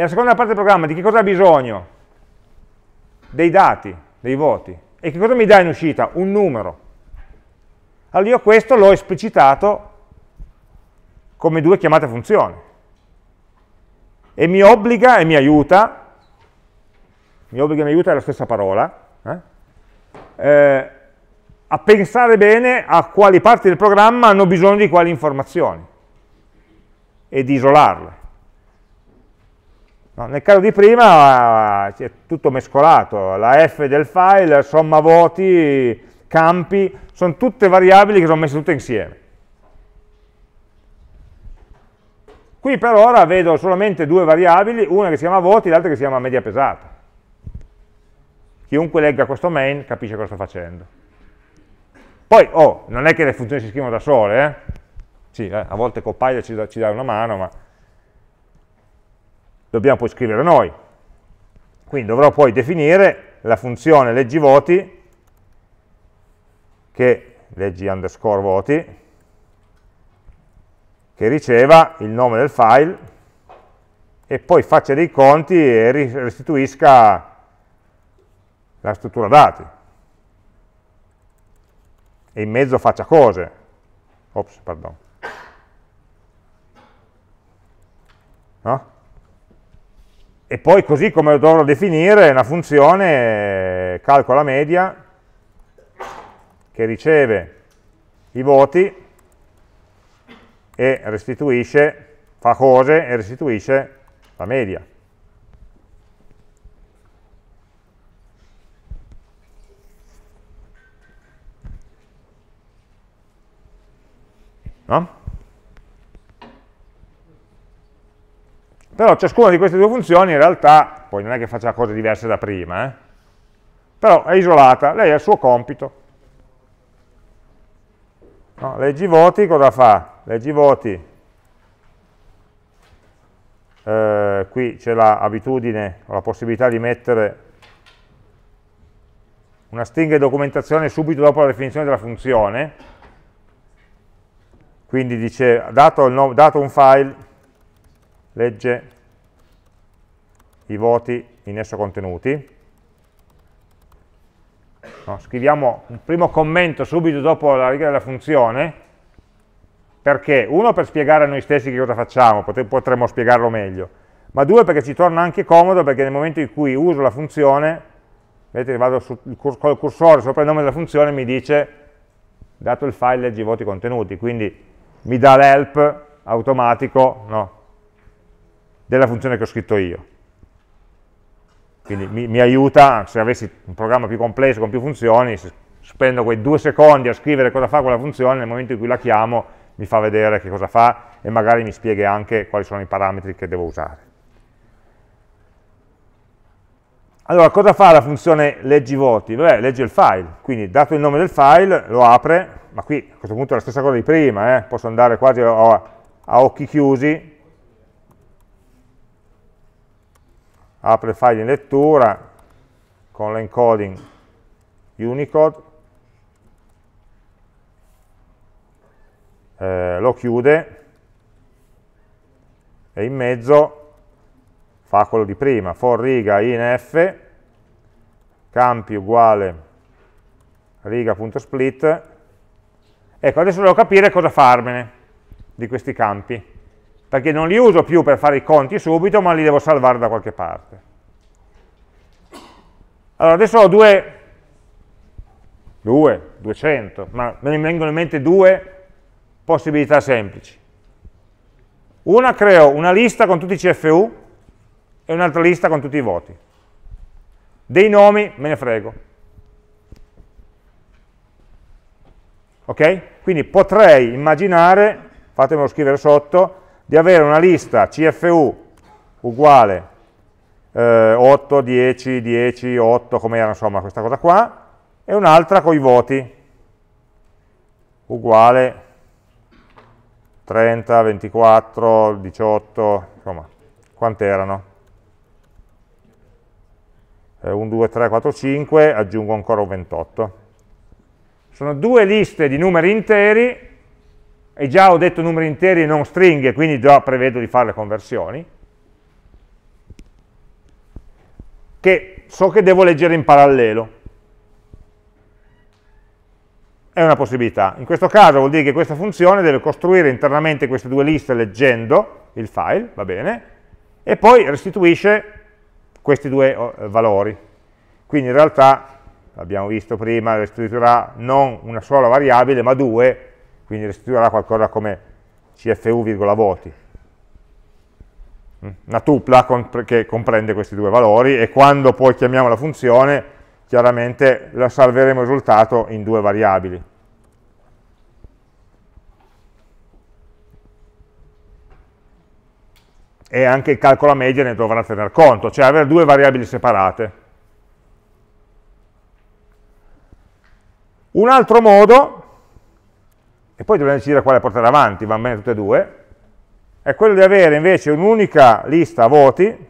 E la seconda parte del programma di che cosa ha bisogno? Dei dati, dei voti. E che cosa mi dà in uscita? Un numero. Allora io questo l'ho esplicitato come due chiamate funzioni. E mi obbliga e mi aiuta, mi obbliga e mi aiuta è la stessa parola, eh? Eh, a pensare bene a quali parti del programma hanno bisogno di quali informazioni e di isolarle. No, nel caso di prima eh, è tutto mescolato, la f del file, somma voti, campi, sono tutte variabili che sono messe tutte insieme. Qui per ora vedo solamente due variabili, una che si chiama voti e l'altra che si chiama media pesata. Chiunque legga questo main capisce cosa sto facendo. Poi, oh, non è che le funzioni si scrivono da sole, eh? Sì, eh, a volte Copilot ci ci dà una mano, ma dobbiamo poi scrivere noi. Quindi dovrò poi definire la funzione leggi voti che leggi underscore voti che riceva il nome del file e poi faccia dei conti e restituisca la struttura dati e in mezzo faccia cose ops, pardon no? e poi così come lo dovrò definire una funzione eh, calcola media che riceve i voti e restituisce, fa cose e restituisce la media. No? Però ciascuna di queste due funzioni in realtà, poi non è che faccia cose diverse da prima, eh? però è isolata, lei ha il suo compito. No, leggi voti cosa fa? Leggi voti, eh, qui c'è l'abitudine o la possibilità di mettere una stringa di documentazione subito dopo la definizione della funzione, quindi dice dato, no, dato un file legge i voti in esso contenuti. No, scriviamo un primo commento subito dopo la riga della funzione, perché? Uno, per spiegare a noi stessi che cosa facciamo, potremmo spiegarlo meglio, ma due, perché ci torna anche comodo, perché nel momento in cui uso la funzione, vedete che vado su, con cursore sopra il nome della funzione, mi dice, dato il file, leggi i voti contenuti, quindi mi dà l'help automatico, no, della funzione che ho scritto io. Quindi mi, mi aiuta, se avessi un programma più complesso, con più funzioni, spendo quei due secondi a scrivere cosa fa quella funzione, nel momento in cui la chiamo mi fa vedere che cosa fa e magari mi spiega anche quali sono i parametri che devo usare. Allora, cosa fa la funzione leggi voti? Beh, legge il file, quindi dato il nome del file lo apre, ma qui a questo punto è la stessa cosa di prima, eh? posso andare quasi a, a occhi chiusi, apre il file in lettura con l'encoding Unicode, eh, lo chiude e in mezzo fa quello di prima, for riga in f, campi uguale riga.split. Ecco, adesso devo capire cosa farmene di questi campi perché non li uso più per fare i conti subito, ma li devo salvare da qualche parte. Allora, adesso ho due, due 200, ma me ne vengono in mente due possibilità semplici. Una creo una lista con tutti i CFU e un'altra lista con tutti i voti. Dei nomi me ne frego. Ok? Quindi potrei immaginare, fatemelo scrivere sotto, di avere una lista CFU uguale eh, 8, 10, 10, 8, come era insomma questa cosa qua, e un'altra con i voti uguale 30, 24, 18, insomma, quante erano? Eh, 1, 2, 3, 4, 5, aggiungo ancora un 28. Sono due liste di numeri interi e già ho detto numeri interi e non stringhe, quindi già prevedo di fare le conversioni, che so che devo leggere in parallelo. È una possibilità. In questo caso vuol dire che questa funzione deve costruire internamente queste due liste leggendo il file, va bene, e poi restituisce questi due oh, valori. Quindi in realtà, l'abbiamo visto prima, restituirà non una sola variabile, ma due, quindi restituirà qualcosa come CFU virgola voti. Mm? una tupla che comprende questi due valori e quando poi chiamiamo la funzione chiaramente la salveremo il risultato in due variabili. E anche il calcolo media ne dovrà tener conto, cioè avere due variabili separate. Un altro modo e poi dobbiamo decidere quale portare avanti, va bene tutte e due, è quello di avere invece un'unica lista voti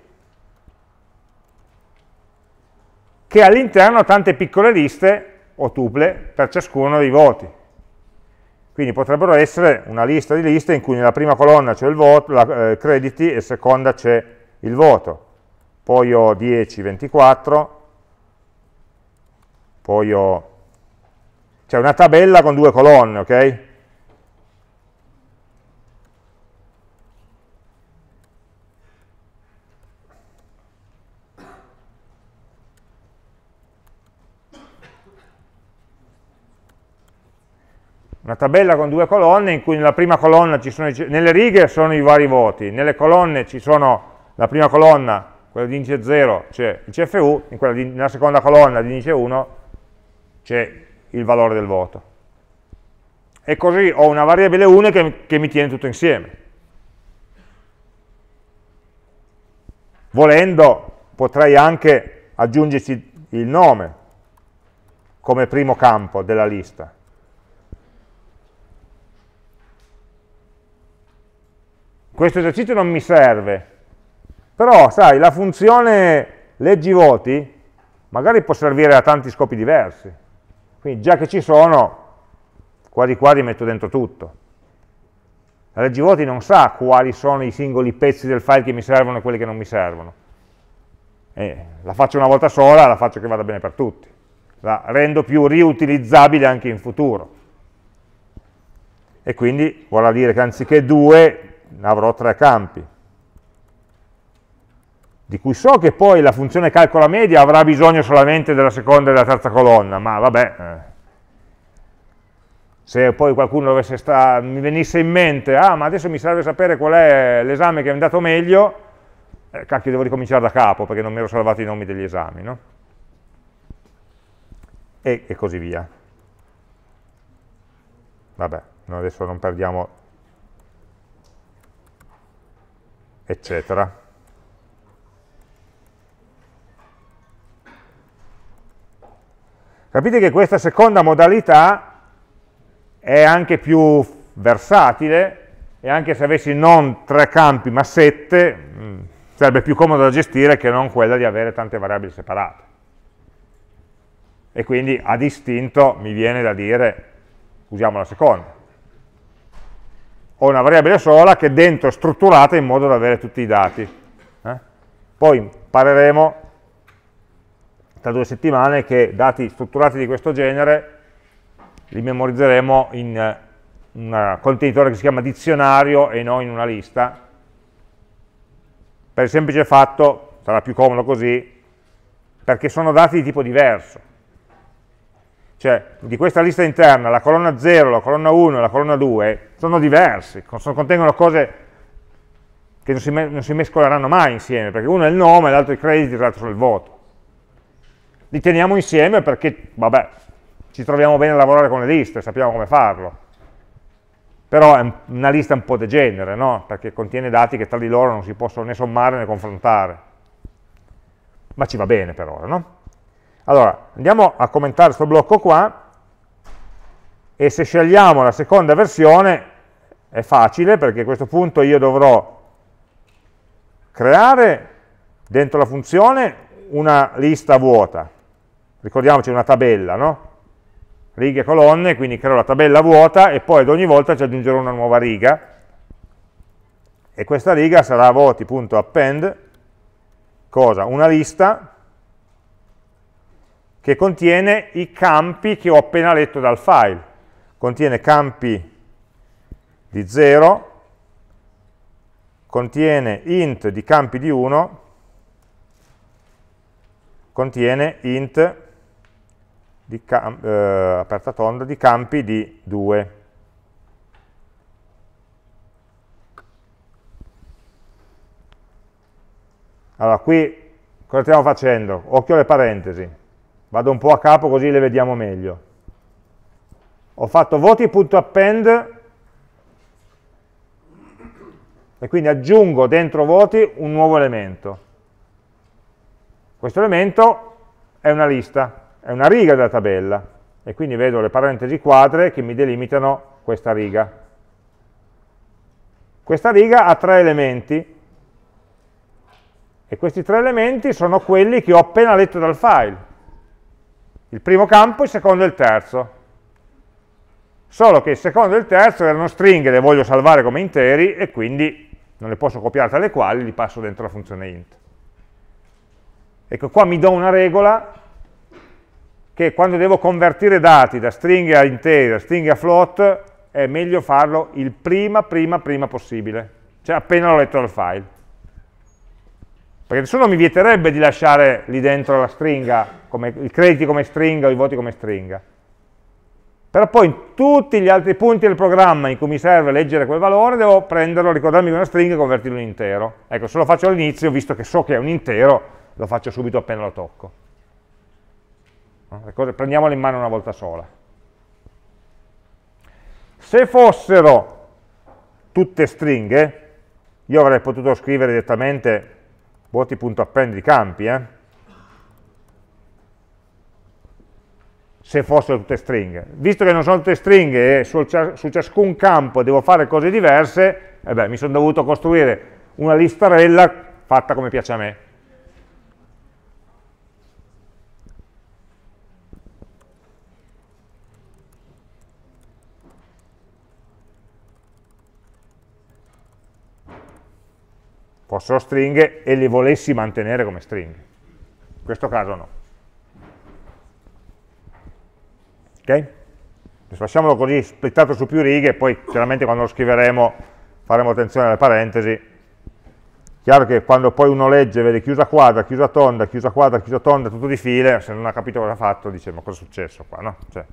che all'interno ha tante piccole liste o tuple per ciascuno dei voti. Quindi potrebbero essere una lista di liste in cui nella prima colonna c'è il voto, la, eh, crediti, e seconda c'è il voto. Poi ho 10, 24, poi ho... C'è una tabella con due colonne, ok? una tabella con due colonne in cui nella prima colonna ci sono, i, nelle righe sono i vari voti, nelle colonne ci sono la prima colonna, quella di indice 0, c'è il CFU, di, nella seconda colonna di indice 1 c'è il valore del voto. E così ho una variabile 1 che, che mi tiene tutto insieme. Volendo potrei anche aggiungerci il nome come primo campo della lista questo esercizio non mi serve, però sai, la funzione leggi voti magari può servire a tanti scopi diversi, quindi già che ci sono, quasi quasi metto dentro tutto. La leggi voti non sa quali sono i singoli pezzi del file che mi servono e quelli che non mi servono. Eh, la faccio una volta sola, la faccio che vada bene per tutti. La rendo più riutilizzabile anche in futuro. E quindi vorrà dire che anziché due avrò tre campi, di cui so che poi la funzione calcola media avrà bisogno solamente della seconda e della terza colonna, ma vabbè, eh. se poi qualcuno sta, mi venisse in mente, ah ma adesso mi serve sapere qual è l'esame che è andato meglio, eh, cacchio devo ricominciare da capo perché non mi ero salvato i nomi degli esami, no? E, e così via. Vabbè, adesso non perdiamo eccetera. Capite che questa seconda modalità è anche più versatile e anche se avessi non tre campi ma sette mm, sarebbe più comodo da gestire che non quella di avere tante variabili separate. E quindi a distinto mi viene da dire usiamo la seconda ho una variabile sola che dentro è strutturata in modo da avere tutti i dati. Eh? Poi impareremo tra due settimane che dati strutturati di questo genere li memorizzeremo in eh, un contenitore che si chiama dizionario e non in una lista, per il semplice fatto, sarà più comodo così, perché sono dati di tipo diverso. Cioè, di questa lista interna, la colonna 0, la colonna 1 e la colonna 2 sono diversi, contengono cose che non si, non si mescoleranno mai insieme, perché uno è il nome, l'altro i crediti, l'altro è il voto. Li teniamo insieme perché, vabbè, ci troviamo bene a lavorare con le liste, sappiamo come farlo. Però è una lista un po' degenere, no? Perché contiene dati che tra di loro non si possono né sommare né confrontare. Ma ci va bene per ora, no? Allora, andiamo a commentare questo blocco qua e se scegliamo la seconda versione è facile perché a questo punto io dovrò creare dentro la funzione una lista vuota. Ricordiamoci una tabella, no? righe e colonne, quindi creo la tabella vuota e poi ad ogni volta ci aggiungerò una nuova riga e questa riga sarà voti.append, cosa? Una lista che contiene i campi che ho appena letto dal file. Contiene campi di 0, contiene int di campi di 1, contiene int di, eh, tonda, di campi di 2. Allora, qui cosa stiamo facendo? Occhio alle parentesi. Vado un po' a capo così le vediamo meglio. Ho fatto voti.append e quindi aggiungo dentro voti un nuovo elemento. Questo elemento è una lista, è una riga della tabella e quindi vedo le parentesi quadre che mi delimitano questa riga. Questa riga ha tre elementi e questi tre elementi sono quelli che ho appena letto dal file il primo campo, il secondo e il terzo. Solo che il secondo e il terzo erano stringhe, le voglio salvare come interi e quindi non le posso copiare tale quali, li passo dentro la funzione int. Ecco, qua mi do una regola che quando devo convertire dati da stringhe a interi, da stringhe a float, è meglio farlo il prima, prima, prima possibile, cioè appena l'ho letto dal file. Perché nessuno mi vieterebbe di lasciare lì dentro la stringa come, i crediti come stringa o i voti come stringa. Però poi in tutti gli altri punti del programma in cui mi serve leggere quel valore, devo prenderlo, ricordarmi che una stringa e convertirlo in intero. Ecco, se lo faccio all'inizio, visto che so che è un intero, lo faccio subito appena lo tocco. Le cose prendiamole in mano una volta sola. Se fossero tutte stringhe, io avrei potuto scrivere direttamente voti.append di campi, eh? se fossero tutte stringhe. Visto che non sono tutte stringhe e su, ciascun campo devo fare cose diverse, eh beh, mi sono dovuto costruire una listarella fatta come piace a me. fossero stringhe e le volessi mantenere come stringhe. In questo caso no. Okay? Lasciamolo così splittato su più righe, poi chiaramente quando lo scriveremo faremo attenzione alle parentesi. Chiaro che quando poi uno legge, vede chiusa quadra, chiusa tonda, chiusa quadra, chiusa tonda, tutto di file, se non ha capito cosa ha fatto, dice ma cosa è successo qua, no? Cioè,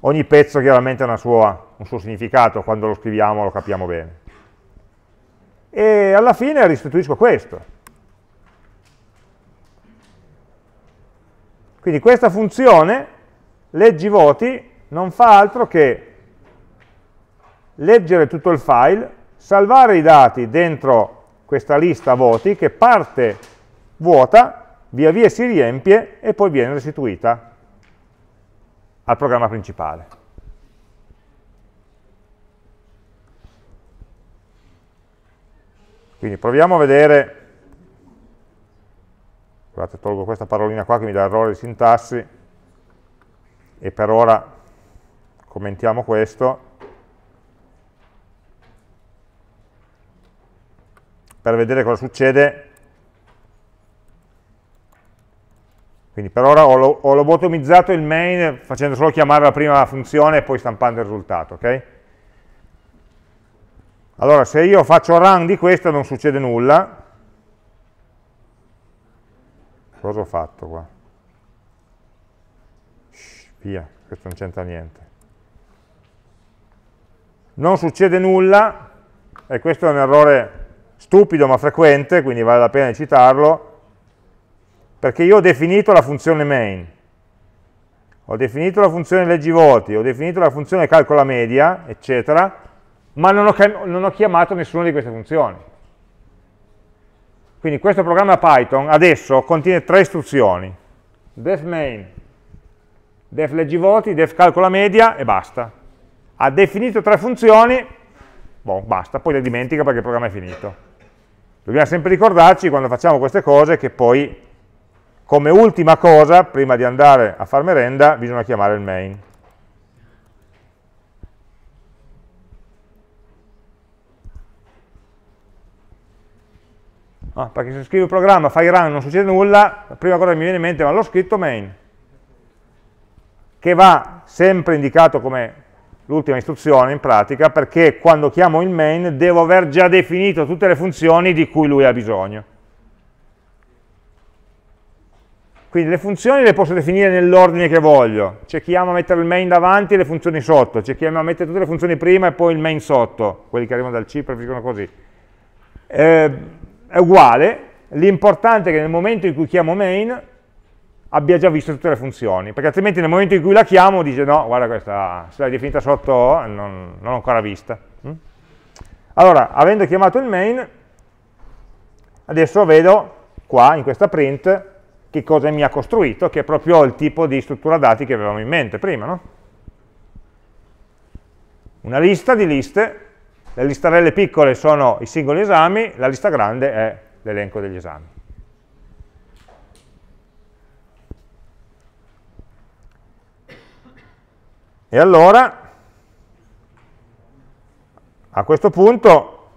ogni pezzo chiaramente ha sua, un suo significato, quando lo scriviamo lo capiamo bene. E alla fine restituisco questo. Quindi questa funzione leggi voti non fa altro che leggere tutto il file, salvare i dati dentro questa lista voti che parte vuota, via via si riempie e poi viene restituita al programma principale. Quindi proviamo a vedere, guardate tolgo questa parolina qua che mi dà errore di sintassi, e per ora commentiamo questo, per vedere cosa succede. Quindi per ora ho, ho lobotomizzato il main facendo solo chiamare la prima funzione e poi stampando il risultato, ok? Allora, se io faccio run di questo non succede nulla. Cosa ho fatto qua? via, questo non c'entra niente. Non succede nulla, e questo è un errore stupido ma frequente, quindi vale la pena citarlo, perché io ho definito la funzione main, ho definito la funzione voti, ho definito la funzione calcola media, eccetera, ma non ho, non ho chiamato nessuna di queste funzioni. Quindi questo programma Python adesso contiene tre istruzioni, def main, def leggi voti, def calcola media e basta. Ha definito tre funzioni, boh, basta, poi le dimentica perché il programma è finito. Dobbiamo sempre ricordarci quando facciamo queste cose che poi come ultima cosa, prima di andare a far merenda, bisogna chiamare il main. Ah, perché se scrivo il programma, fai run, non succede nulla, la prima cosa che mi viene in mente è ma l'ho scritto main che va sempre indicato come l'ultima istruzione in pratica, perché quando chiamo il main devo aver già definito tutte le funzioni di cui lui ha bisogno. Quindi le funzioni le posso definire nell'ordine che voglio. C'è chi ama mettere il main davanti e le funzioni sotto, c'è chi ama mettere tutte le funzioni prima e poi il main sotto, quelli che arrivano dal C preferiscono così. Eh, è uguale, l'importante è che nel momento in cui chiamo main abbia già visto tutte le funzioni, perché altrimenti nel momento in cui la chiamo dice no, guarda questa, se l'hai definita sotto non, non l'ho ancora vista. Mm? Allora, avendo chiamato il main, adesso vedo qua in questa print che cosa mi ha costruito, che è proprio il tipo di struttura dati che avevamo in mente prima, no? Una lista di liste, le listarelle piccole sono i singoli esami, la lista grande è l'elenco degli esami. E allora, a questo punto,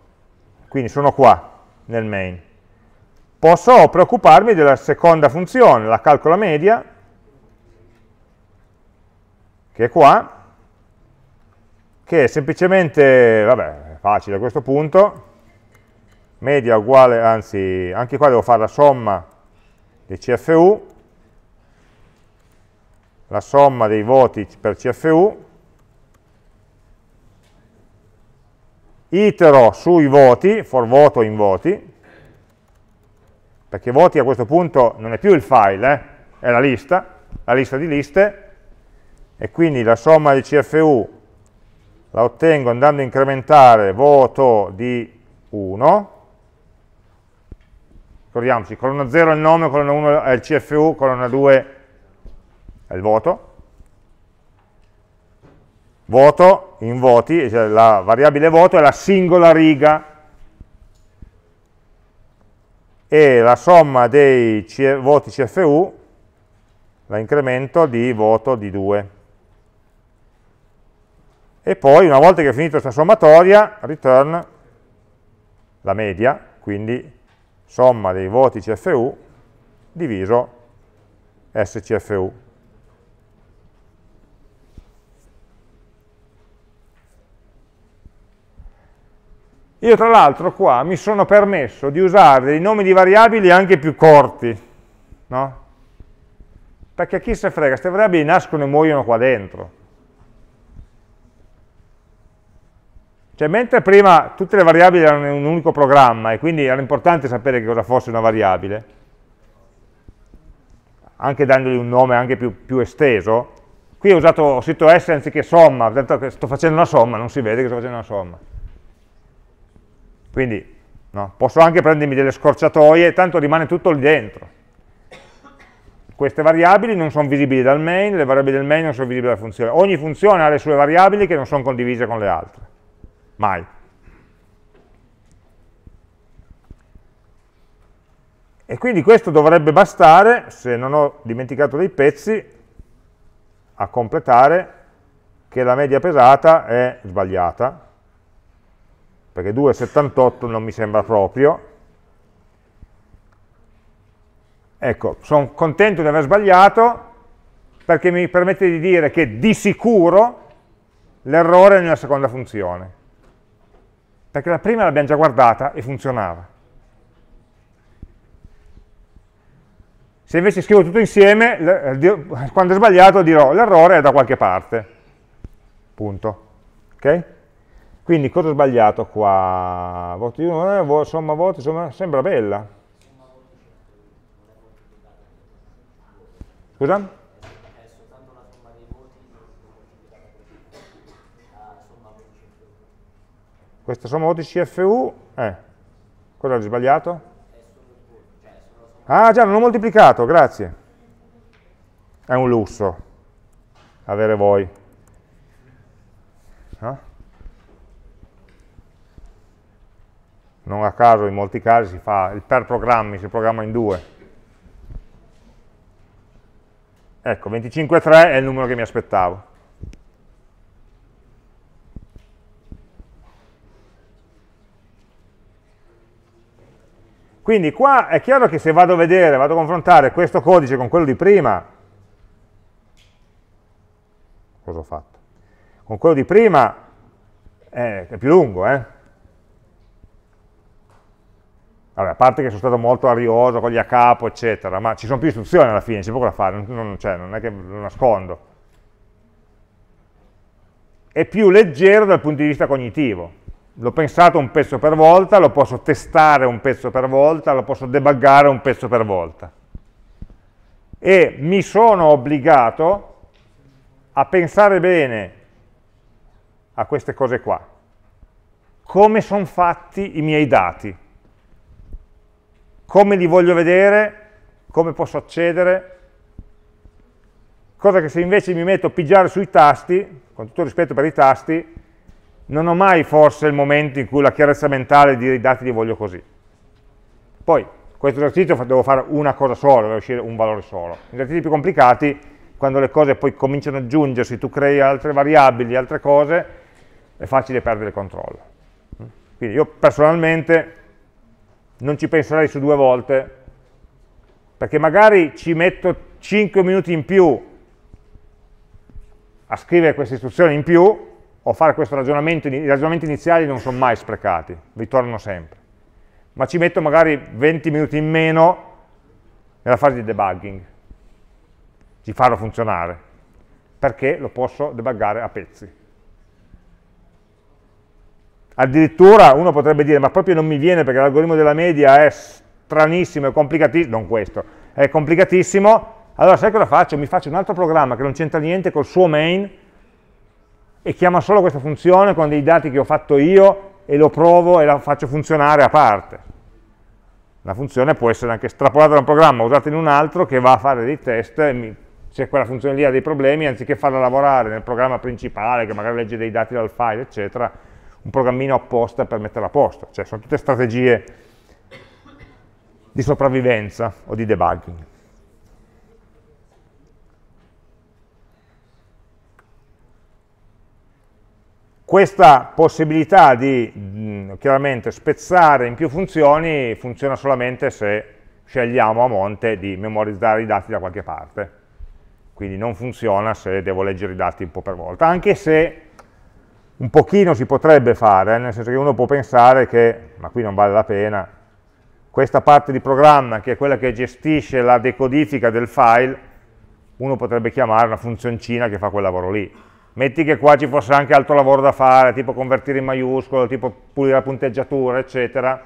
quindi sono qua, nel main, posso preoccuparmi della seconda funzione, la calcola media, che è qua, che è semplicemente, vabbè, è facile a questo punto, media uguale, anzi, anche qua devo fare la somma di CFU, la somma dei voti per CFU, itero sui voti, for voto in voti, perché voti a questo punto non è più il file, eh? è la lista, la lista di liste, e quindi la somma di CFU la ottengo andando a incrementare voto di 1, ricordiamoci, colonna 0 è il nome, colonna 1 è il CFU, colonna 2 è il è il voto, voto in voti, cioè la variabile voto è la singola riga e la somma dei voti CFU la incremento di voto di 2. E poi una volta che ho finito questa sommatoria, return la media, quindi somma dei voti CFU diviso SCFU. Io tra l'altro qua mi sono permesso di usare dei nomi di variabili anche più corti, no? Perché chi se frega, queste variabili nascono e muoiono qua dentro. Cioè, mentre prima tutte le variabili erano in un unico programma e quindi era importante sapere che cosa fosse una variabile, anche dandogli un nome anche più, più esteso, qui ho usato, sito S anziché somma, ho detto che sto facendo una somma, non si vede che sto facendo una somma. Quindi no, posso anche prendermi delle scorciatoie, tanto rimane tutto lì dentro. Queste variabili non sono visibili dal main, le variabili del main non sono visibili dalla funzione. Ogni funzione ha le sue variabili che non sono condivise con le altre. Mai. E quindi questo dovrebbe bastare, se non ho dimenticato dei pezzi, a completare che la media pesata è sbagliata perché 2,78 non mi sembra proprio. Ecco, sono contento di aver sbagliato perché mi permette di dire che di sicuro l'errore è nella seconda funzione, perché la prima l'abbiamo già guardata e funzionava. Se invece scrivo tutto insieme, eh, quando è sbagliato dirò l'errore è da qualche parte, punto. Ok? Quindi cosa ho sbagliato qua? Voto di 1, somma voti, somma, sembra bella. Scusa? Questa somma voti CFU, eh, cosa ho sbagliato? Ah già, non ho moltiplicato, grazie. È un lusso avere voi. non a caso in molti casi si fa il per programmi, si programma in due. Ecco, 25,3 è il numero che mi aspettavo. Quindi qua è chiaro che se vado a vedere, vado a confrontare questo codice con quello di prima, cosa ho fatto? Con quello di prima eh, è più lungo, eh? Allora, a parte che sono stato molto arioso con gli a capo, eccetera, ma ci sono più istruzioni alla fine, si può cosa fare, non, cioè, non è che lo nascondo. È più leggero dal punto di vista cognitivo. L'ho pensato un pezzo per volta, lo posso testare un pezzo per volta, lo posso debuggare un pezzo per volta. E mi sono obbligato a pensare bene a queste cose qua. Come sono fatti i miei dati? come li voglio vedere, come posso accedere, cosa che se invece mi metto a pigiare sui tasti, con tutto rispetto per i tasti, non ho mai forse il momento in cui la chiarezza mentale di dire i dati li voglio così. Poi, questo esercizio devo fare una cosa sola, devo uscire un valore solo. In esercizi più complicati, quando le cose poi cominciano ad aggiungersi, tu crei altre variabili, altre cose, è facile perdere il controllo. Quindi io personalmente non ci penserei su due volte, perché magari ci metto 5 minuti in più a scrivere queste istruzioni in più, o fare questo ragionamento, i ragionamenti iniziali non sono mai sprecati, ritornano sempre. Ma ci metto magari 20 minuti in meno nella fase di debugging, di farlo funzionare, perché lo posso debuggare a pezzi. Addirittura uno potrebbe dire, ma proprio non mi viene perché l'algoritmo della media è stranissimo, è complicatissimo, non questo, è complicatissimo, allora sai cosa faccio? Mi faccio un altro programma che non c'entra niente col suo main e chiama solo questa funzione con dei dati che ho fatto io e lo provo e la faccio funzionare a parte. La funzione può essere anche estrapolata da un programma, usata in un altro, che va a fare dei test, mi, se quella funzione lì ha dei problemi, anziché farla lavorare nel programma principale, che magari legge dei dati dal file, eccetera, un programmino apposta per metterla a posto, cioè sono tutte strategie di sopravvivenza o di debugging. Questa possibilità di chiaramente spezzare in più funzioni funziona solamente se scegliamo a monte di memorizzare i dati da qualche parte, quindi non funziona se devo leggere i dati un po' per volta, anche se un pochino si potrebbe fare, eh, nel senso che uno può pensare che, ma qui non vale la pena, questa parte di programma, che è quella che gestisce la decodifica del file, uno potrebbe chiamare una funzioncina che fa quel lavoro lì. Metti che qua ci fosse anche altro lavoro da fare, tipo convertire in maiuscolo, tipo pulire la punteggiatura, eccetera.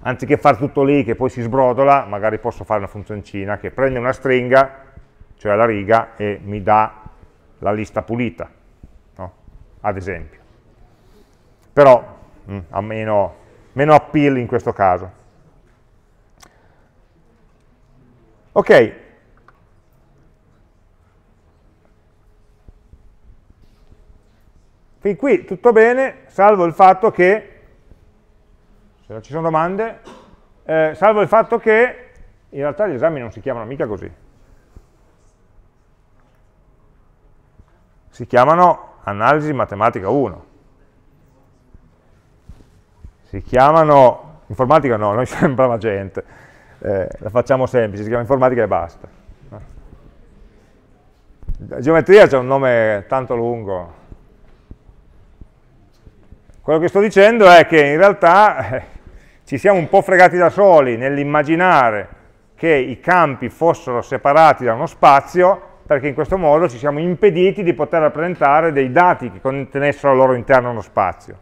Anziché fare tutto lì, che poi si sbrodola, magari posso fare una funzioncina che prende una stringa, cioè la riga, e mi dà la lista pulita ad esempio. Però mh, mm, ha meno, meno appeal in questo caso. Ok, Fin qui tutto bene, salvo il fatto che, se non ci sono domande, eh, salvo il fatto che in realtà gli esami non si chiamano mica così. Si chiamano analisi matematica 1. Si chiamano, informatica no, noi sembrava gente, eh, la facciamo semplice, si chiama informatica e basta. La geometria c'è un nome tanto lungo. Quello che sto dicendo è che in realtà eh, ci siamo un po' fregati da soli nell'immaginare che i campi fossero separati da uno spazio perché in questo modo ci siamo impediti di poter rappresentare dei dati che contenessero al loro interno uno spazio.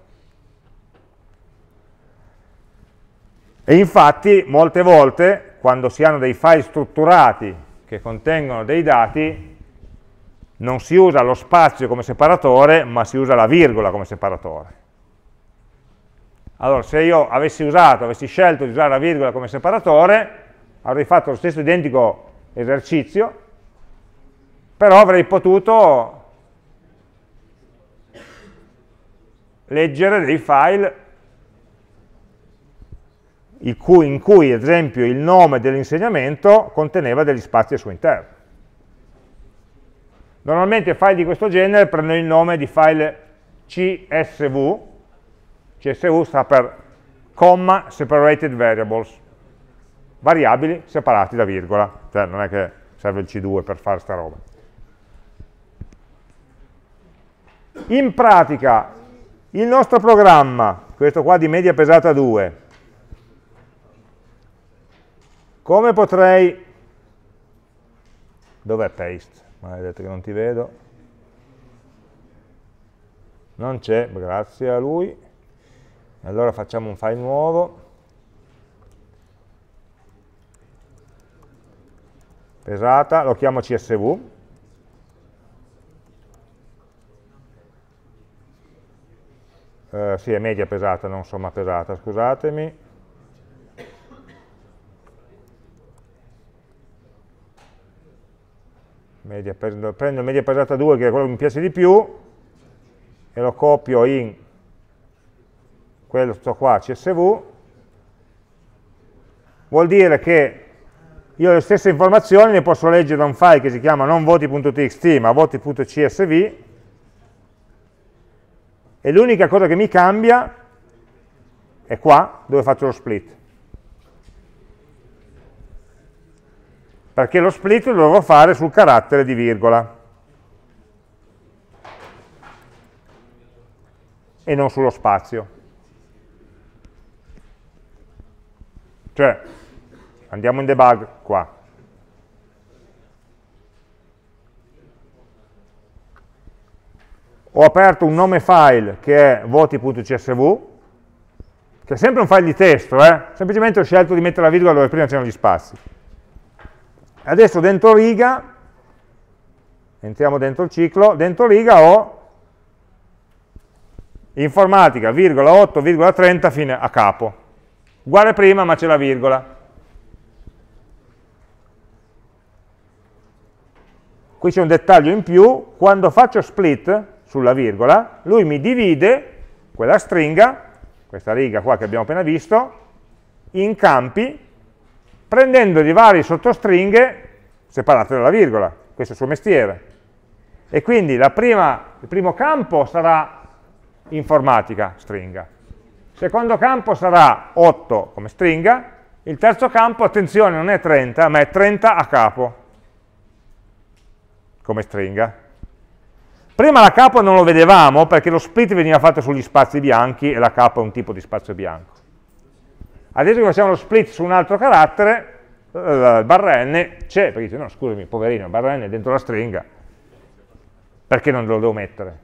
E infatti molte volte quando si hanno dei file strutturati che contengono dei dati non si usa lo spazio come separatore ma si usa la virgola come separatore. Allora se io avessi usato, avessi scelto di usare la virgola come separatore avrei fatto lo stesso identico esercizio però avrei potuto leggere dei file cui, in cui ad esempio il nome dell'insegnamento conteneva degli spazi al suo interno. Normalmente file di questo genere prendono il nome di file CSV, CSV sta per comma separated variables, variabili separati da virgola, cioè non è che serve il C2 per fare sta roba. In pratica, il nostro programma, questo qua di media pesata 2, come potrei... Dov'è paste? Maledetto che non ti vedo. Non c'è, grazie a lui. Allora facciamo un file nuovo. Pesata, lo chiamo CSV. eh, sì, è media pesata, non somma pesata, scusatemi. Media, prendo, prendo media pesata 2, che è quello che mi piace di più, e lo copio in quello sto qua, CSV, vuol dire che io le stesse informazioni le posso leggere da un file che si chiama non voti.txt ma voti.csv e l'unica cosa che mi cambia è qua dove faccio lo split perché lo split lo devo fare sul carattere di virgola e non sullo spazio cioè andiamo in debug qua ho aperto un nome file che è voti.csv, che è sempre un file di testo, eh? semplicemente ho scelto di mettere la virgola dove prima c'erano gli spazi. Adesso dentro riga, entriamo dentro il ciclo, dentro riga ho informatica, virgola 8, virgola 30, fine a capo. Uguale prima ma c'è la virgola. Qui c'è un dettaglio in più, quando faccio split, sulla virgola, lui mi divide quella stringa, questa riga qua che abbiamo appena visto, in campi, prendendo di varie sottostringhe separate dalla virgola, questo è il suo mestiere. E quindi prima, il primo campo sarà informatica, stringa. Il secondo campo sarà 8 come stringa, il terzo campo, attenzione, non è 30, ma è 30 a capo come stringa. Prima la K non lo vedevamo perché lo split veniva fatto sugli spazi bianchi e la K è un tipo di spazio bianco. Adesso che facciamo lo split su un altro carattere, eh, barra n c'è, perché dice no scusami poverino, barra n è dentro la stringa, perché non lo devo mettere?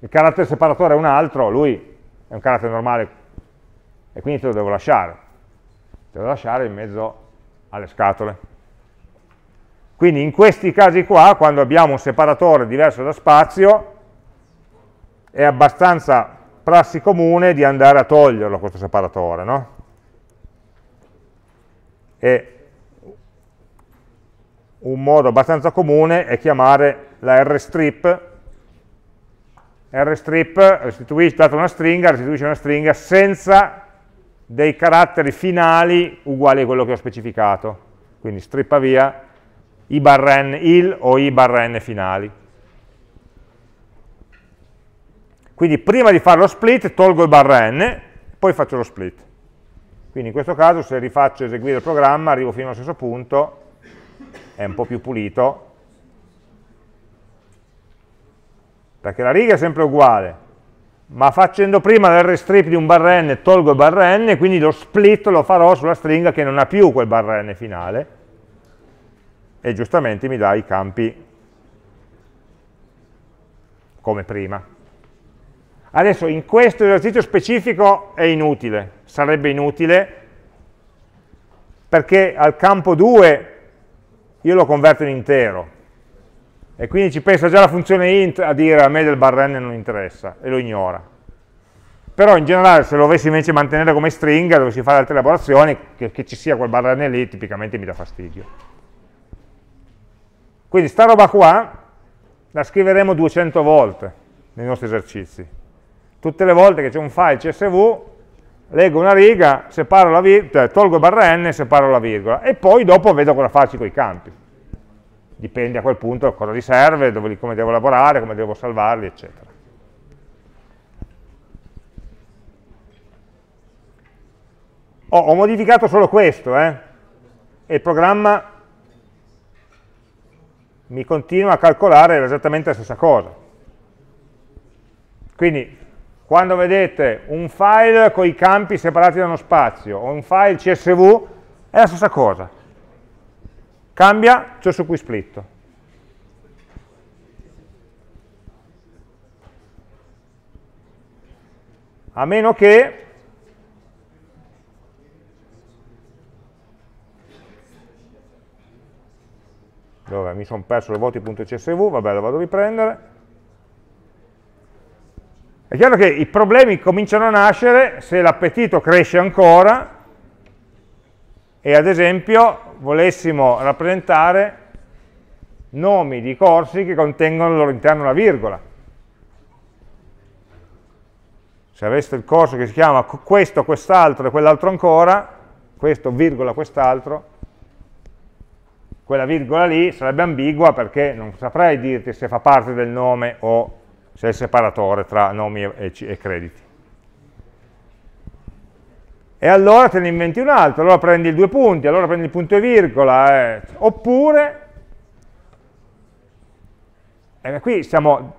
Il carattere separatore è un altro, lui è un carattere normale e quindi te lo devo lasciare. Te lo devo lasciare in mezzo alle scatole. Quindi in questi casi qua, quando abbiamo un separatore diverso da spazio, è abbastanza prassi comune di andare a toglierlo questo separatore, no? E un modo abbastanza comune è chiamare la rstrip, rstrip data una stringa, restituisce una stringa senza dei caratteri finali uguali a quello che ho specificato, quindi strippa via i barra n il o i barra n finali. Quindi prima di fare lo split tolgo il barra n, poi faccio lo split. Quindi in questo caso se rifaccio eseguire il programma arrivo fino allo stesso punto, è un po' più pulito, perché la riga è sempre uguale, ma facendo prima l'r-strip di un barra n tolgo il barra n, quindi lo split lo farò sulla stringa che non ha più quel barra n finale, e giustamente mi dà i campi come prima. Adesso in questo esercizio specifico è inutile, sarebbe inutile perché al campo 2 io lo converto in intero e quindi ci pensa già la funzione int a dire a me del bar n non interessa e lo ignora. Però in generale se lo dovessi invece mantenere come stringa, dovessi fare altre elaborazioni, che, che ci sia quel bar n lì tipicamente mi dà fastidio. Quindi sta roba qua la scriveremo 200 volte nei nostri esercizi. Tutte le volte che c'è un file CSV, leggo una riga, cioè tolgo barra n, e separo la virgola e poi dopo vedo cosa farci con i campi. Dipende a quel punto cosa gli serve, li, come devo lavorare, come devo salvarli, eccetera. Oh, ho modificato solo questo, eh? e il programma mi continua a calcolare esattamente la stessa cosa. Quindi quando vedete un file con i campi separati da uno spazio o un file CSV è la stessa cosa. Cambia ciò su cui splitto. A meno che dove mi sono perso le voti.csv, vabbè lo vado a riprendere. È chiaro che i problemi cominciano a nascere se l'appetito cresce ancora e ad esempio volessimo rappresentare nomi di corsi che contengono al loro interno la virgola. Se aveste il corso che si chiama questo, quest'altro e quell'altro ancora, questo, virgola, quest'altro, quella virgola lì sarebbe ambigua perché non saprei dirti se fa parte del nome o se è il separatore tra nomi e, e crediti. E allora te ne inventi un altro, allora prendi i due punti, allora prendi il punto e virgola, eh. oppure, eh, qui stiamo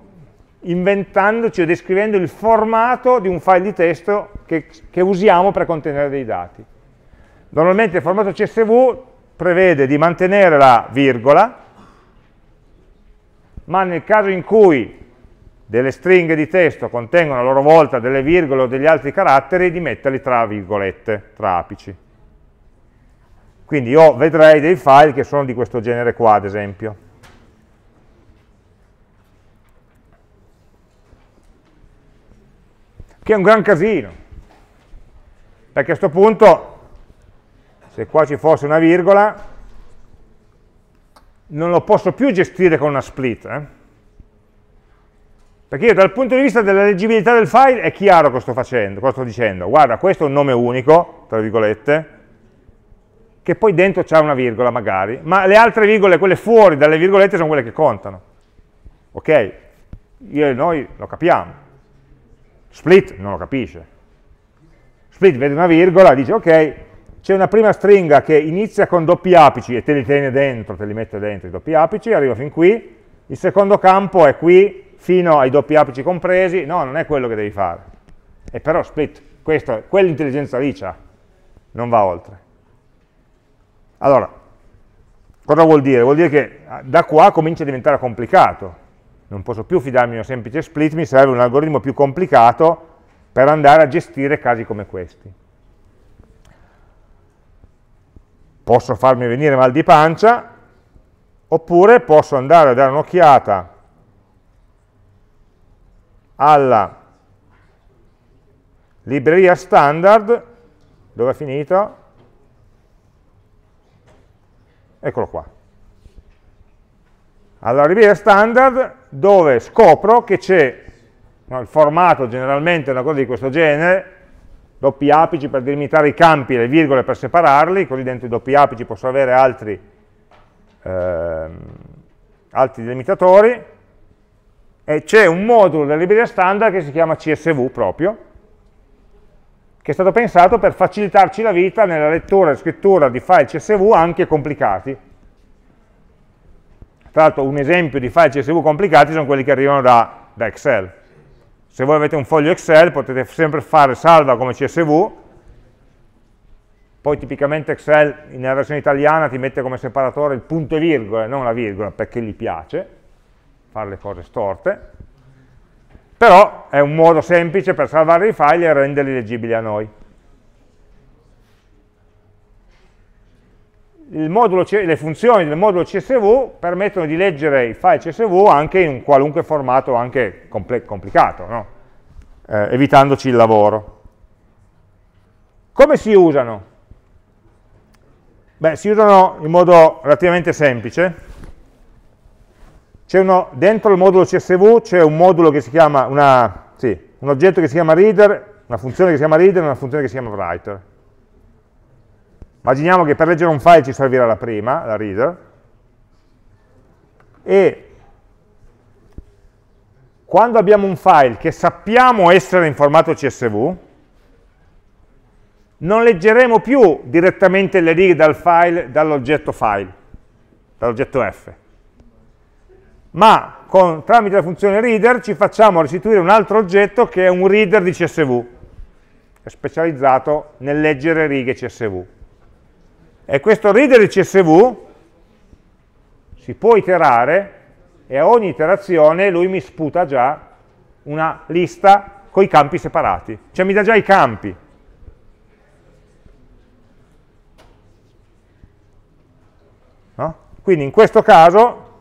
inventandoci o descrivendo il formato di un file di testo che, che usiamo per contenere dei dati. Normalmente il formato CSV prevede di mantenere la virgola, ma nel caso in cui delle stringhe di testo contengono a loro volta delle virgole o degli altri caratteri, di metterli tra virgolette, tra apici. Quindi io vedrei dei file che sono di questo genere qua, ad esempio. Che è un gran casino, perché a questo punto se qua ci fosse una virgola non lo posso più gestire con una split eh? perché io dal punto di vista della leggibilità del file è chiaro cosa sto facendo cosa sto dicendo guarda questo è un nome unico tra virgolette che poi dentro c'è una virgola magari ma le altre virgole quelle fuori dalle virgolette sono quelle che contano ok io e noi lo capiamo split non lo capisce split vede una virgola dice ok c'è una prima stringa che inizia con doppi apici e te li tiene dentro, te li mette dentro i doppi apici, arriva fin qui, il secondo campo è qui fino ai doppi apici compresi, no, non è quello che devi fare, E però split, Questo, quell'intelligenza lì c'ha, non va oltre. Allora, cosa vuol dire? Vuol dire che ah, da qua comincia a diventare complicato, non posso più fidarmi di una semplice split, mi serve un algoritmo più complicato per andare a gestire casi come questi. posso farmi venire mal di pancia, oppure posso andare a dare un'occhiata alla libreria standard, dove è finito? Eccolo qua. Alla libreria standard dove scopro che c'è, no, il formato generalmente è una cosa di questo genere, doppi apici per delimitare i campi e le virgole per separarli, così dentro i doppi apici posso avere altri, ehm, altri delimitatori, e c'è un modulo della libreria standard che si chiama CSV proprio, che è stato pensato per facilitarci la vita nella lettura e scrittura di file CSV anche complicati. Tra l'altro un esempio di file CSV complicati sono quelli che arrivano da, da Excel, se voi avete un foglio Excel potete sempre fare salva come CSV, poi tipicamente Excel nella versione italiana ti mette come separatore il punto e virgola, non la virgola, perché gli piace fare le cose storte, però è un modo semplice per salvare i file e renderli leggibili a noi. modulo, le funzioni del modulo CSV permettono di leggere i file CSV anche in un qualunque formato, anche compl complicato, no? eh, evitandoci il lavoro. Come si usano? Beh, si usano in modo relativamente semplice. Uno, dentro il modulo CSV c'è un, una, sì, un oggetto che si chiama reader, una funzione che si chiama reader e una funzione che si chiama writer. Immaginiamo che per leggere un file ci servirà la prima, la reader, e quando abbiamo un file che sappiamo essere in formato CSV, non leggeremo più direttamente le righe dal file, dall'oggetto file, dall'oggetto F, ma con, tramite la funzione reader ci facciamo restituire un altro oggetto che è un reader di CSV, specializzato nel leggere righe CSV. E questo reader CSV si può iterare e a ogni iterazione lui mi sputa già una lista con i campi separati, cioè mi dà già i campi. No? Quindi in questo caso,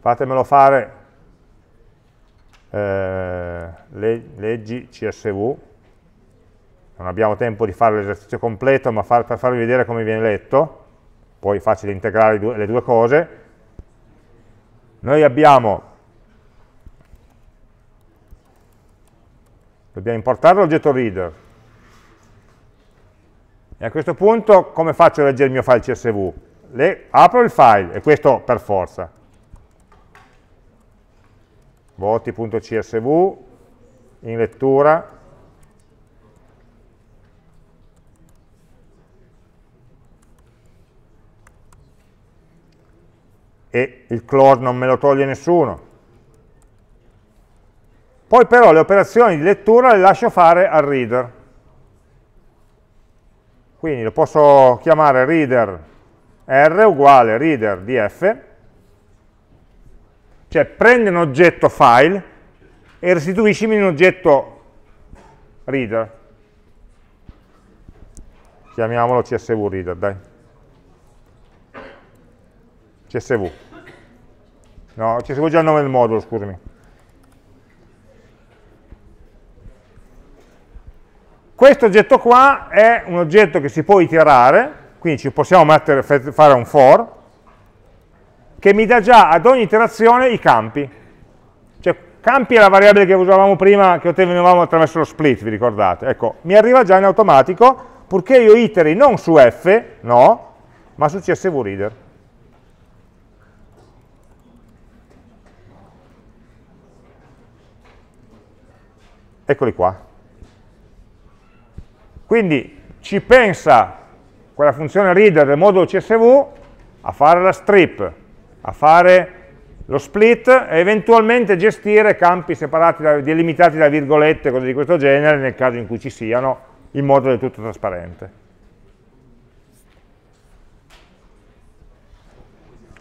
fatemelo fare, eh, leggi CSV, non abbiamo tempo di fare l'esercizio completo, ma far, per farvi vedere come viene letto, poi è facile integrare due, le due cose, noi abbiamo, dobbiamo importare l'oggetto reader, e a questo punto come faccio a leggere il mio file CSV? Le, apro il file, e questo per forza, voti.csv, in lettura, e il clause non me lo toglie nessuno. Poi però le operazioni di lettura le lascio fare al reader. Quindi lo posso chiamare reader r uguale reader DF, cioè prende un oggetto file e restituiscimi un oggetto reader. Chiamiamolo csv reader, dai. CSV. No, CSV è già il nome del modulo, scusami. Questo oggetto qua è un oggetto che si può iterare, quindi ci possiamo mettere, fare un for, che mi dà già ad ogni iterazione i campi. Cioè, campi è la variabile che usavamo prima, che ottenevamo attraverso lo split, vi ricordate? Ecco, mi arriva già in automatico, purché io iteri non su f, no, ma su csv reader. eccoli qua. Quindi ci pensa quella funzione reader del modulo CSV a fare la strip, a fare lo split e eventualmente gestire campi separati, da, delimitati da virgolette, cose di questo genere, nel caso in cui ci siano, in modo del tutto trasparente.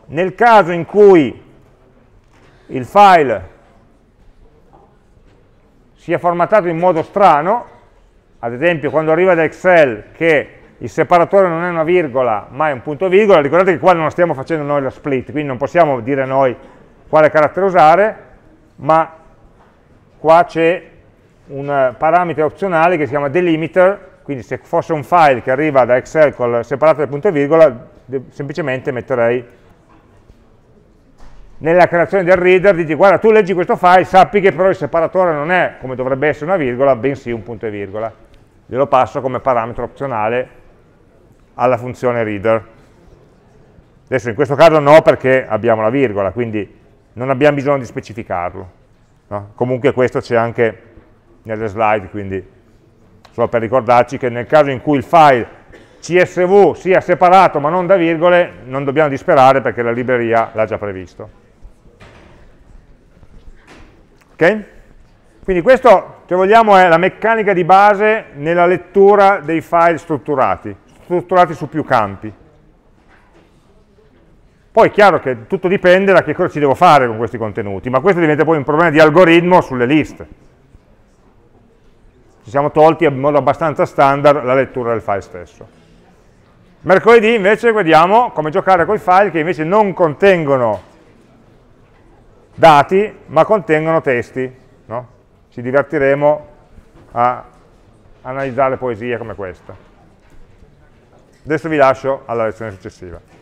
Nel caso in cui il file sia formattato in modo strano, ad esempio quando arriva da Excel che il separatore non è una virgola ma è un punto virgola, ricordate che qua non stiamo facendo noi la split, quindi non possiamo dire noi quale carattere usare, ma qua c'è un parametro opzionale che si chiama delimiter, quindi se fosse un file che arriva da Excel col separato del punto e virgola, semplicemente metterei nella creazione del reader dici guarda tu leggi questo file sappi che però il separatore non è come dovrebbe essere una virgola bensì un punto e virgola glielo passo come parametro opzionale alla funzione reader adesso in questo caso no perché abbiamo la virgola quindi non abbiamo bisogno di specificarlo no? comunque questo c'è anche nelle slide quindi solo per ricordarci che nel caso in cui il file csv sia separato ma non da virgole non dobbiamo disperare perché la libreria l'ha già previsto Okay? Quindi questo, se vogliamo, è la meccanica di base nella lettura dei file strutturati, strutturati su più campi. Poi è chiaro che tutto dipende da che cosa ci devo fare con questi contenuti, ma questo diventa poi un problema di algoritmo sulle liste. Ci siamo tolti in modo abbastanza standard la lettura del file stesso. Mercoledì invece vediamo come giocare con i file che invece non contengono dati, ma contengono testi. No? Ci divertiremo a analizzare poesie come questa. Adesso vi lascio alla lezione successiva.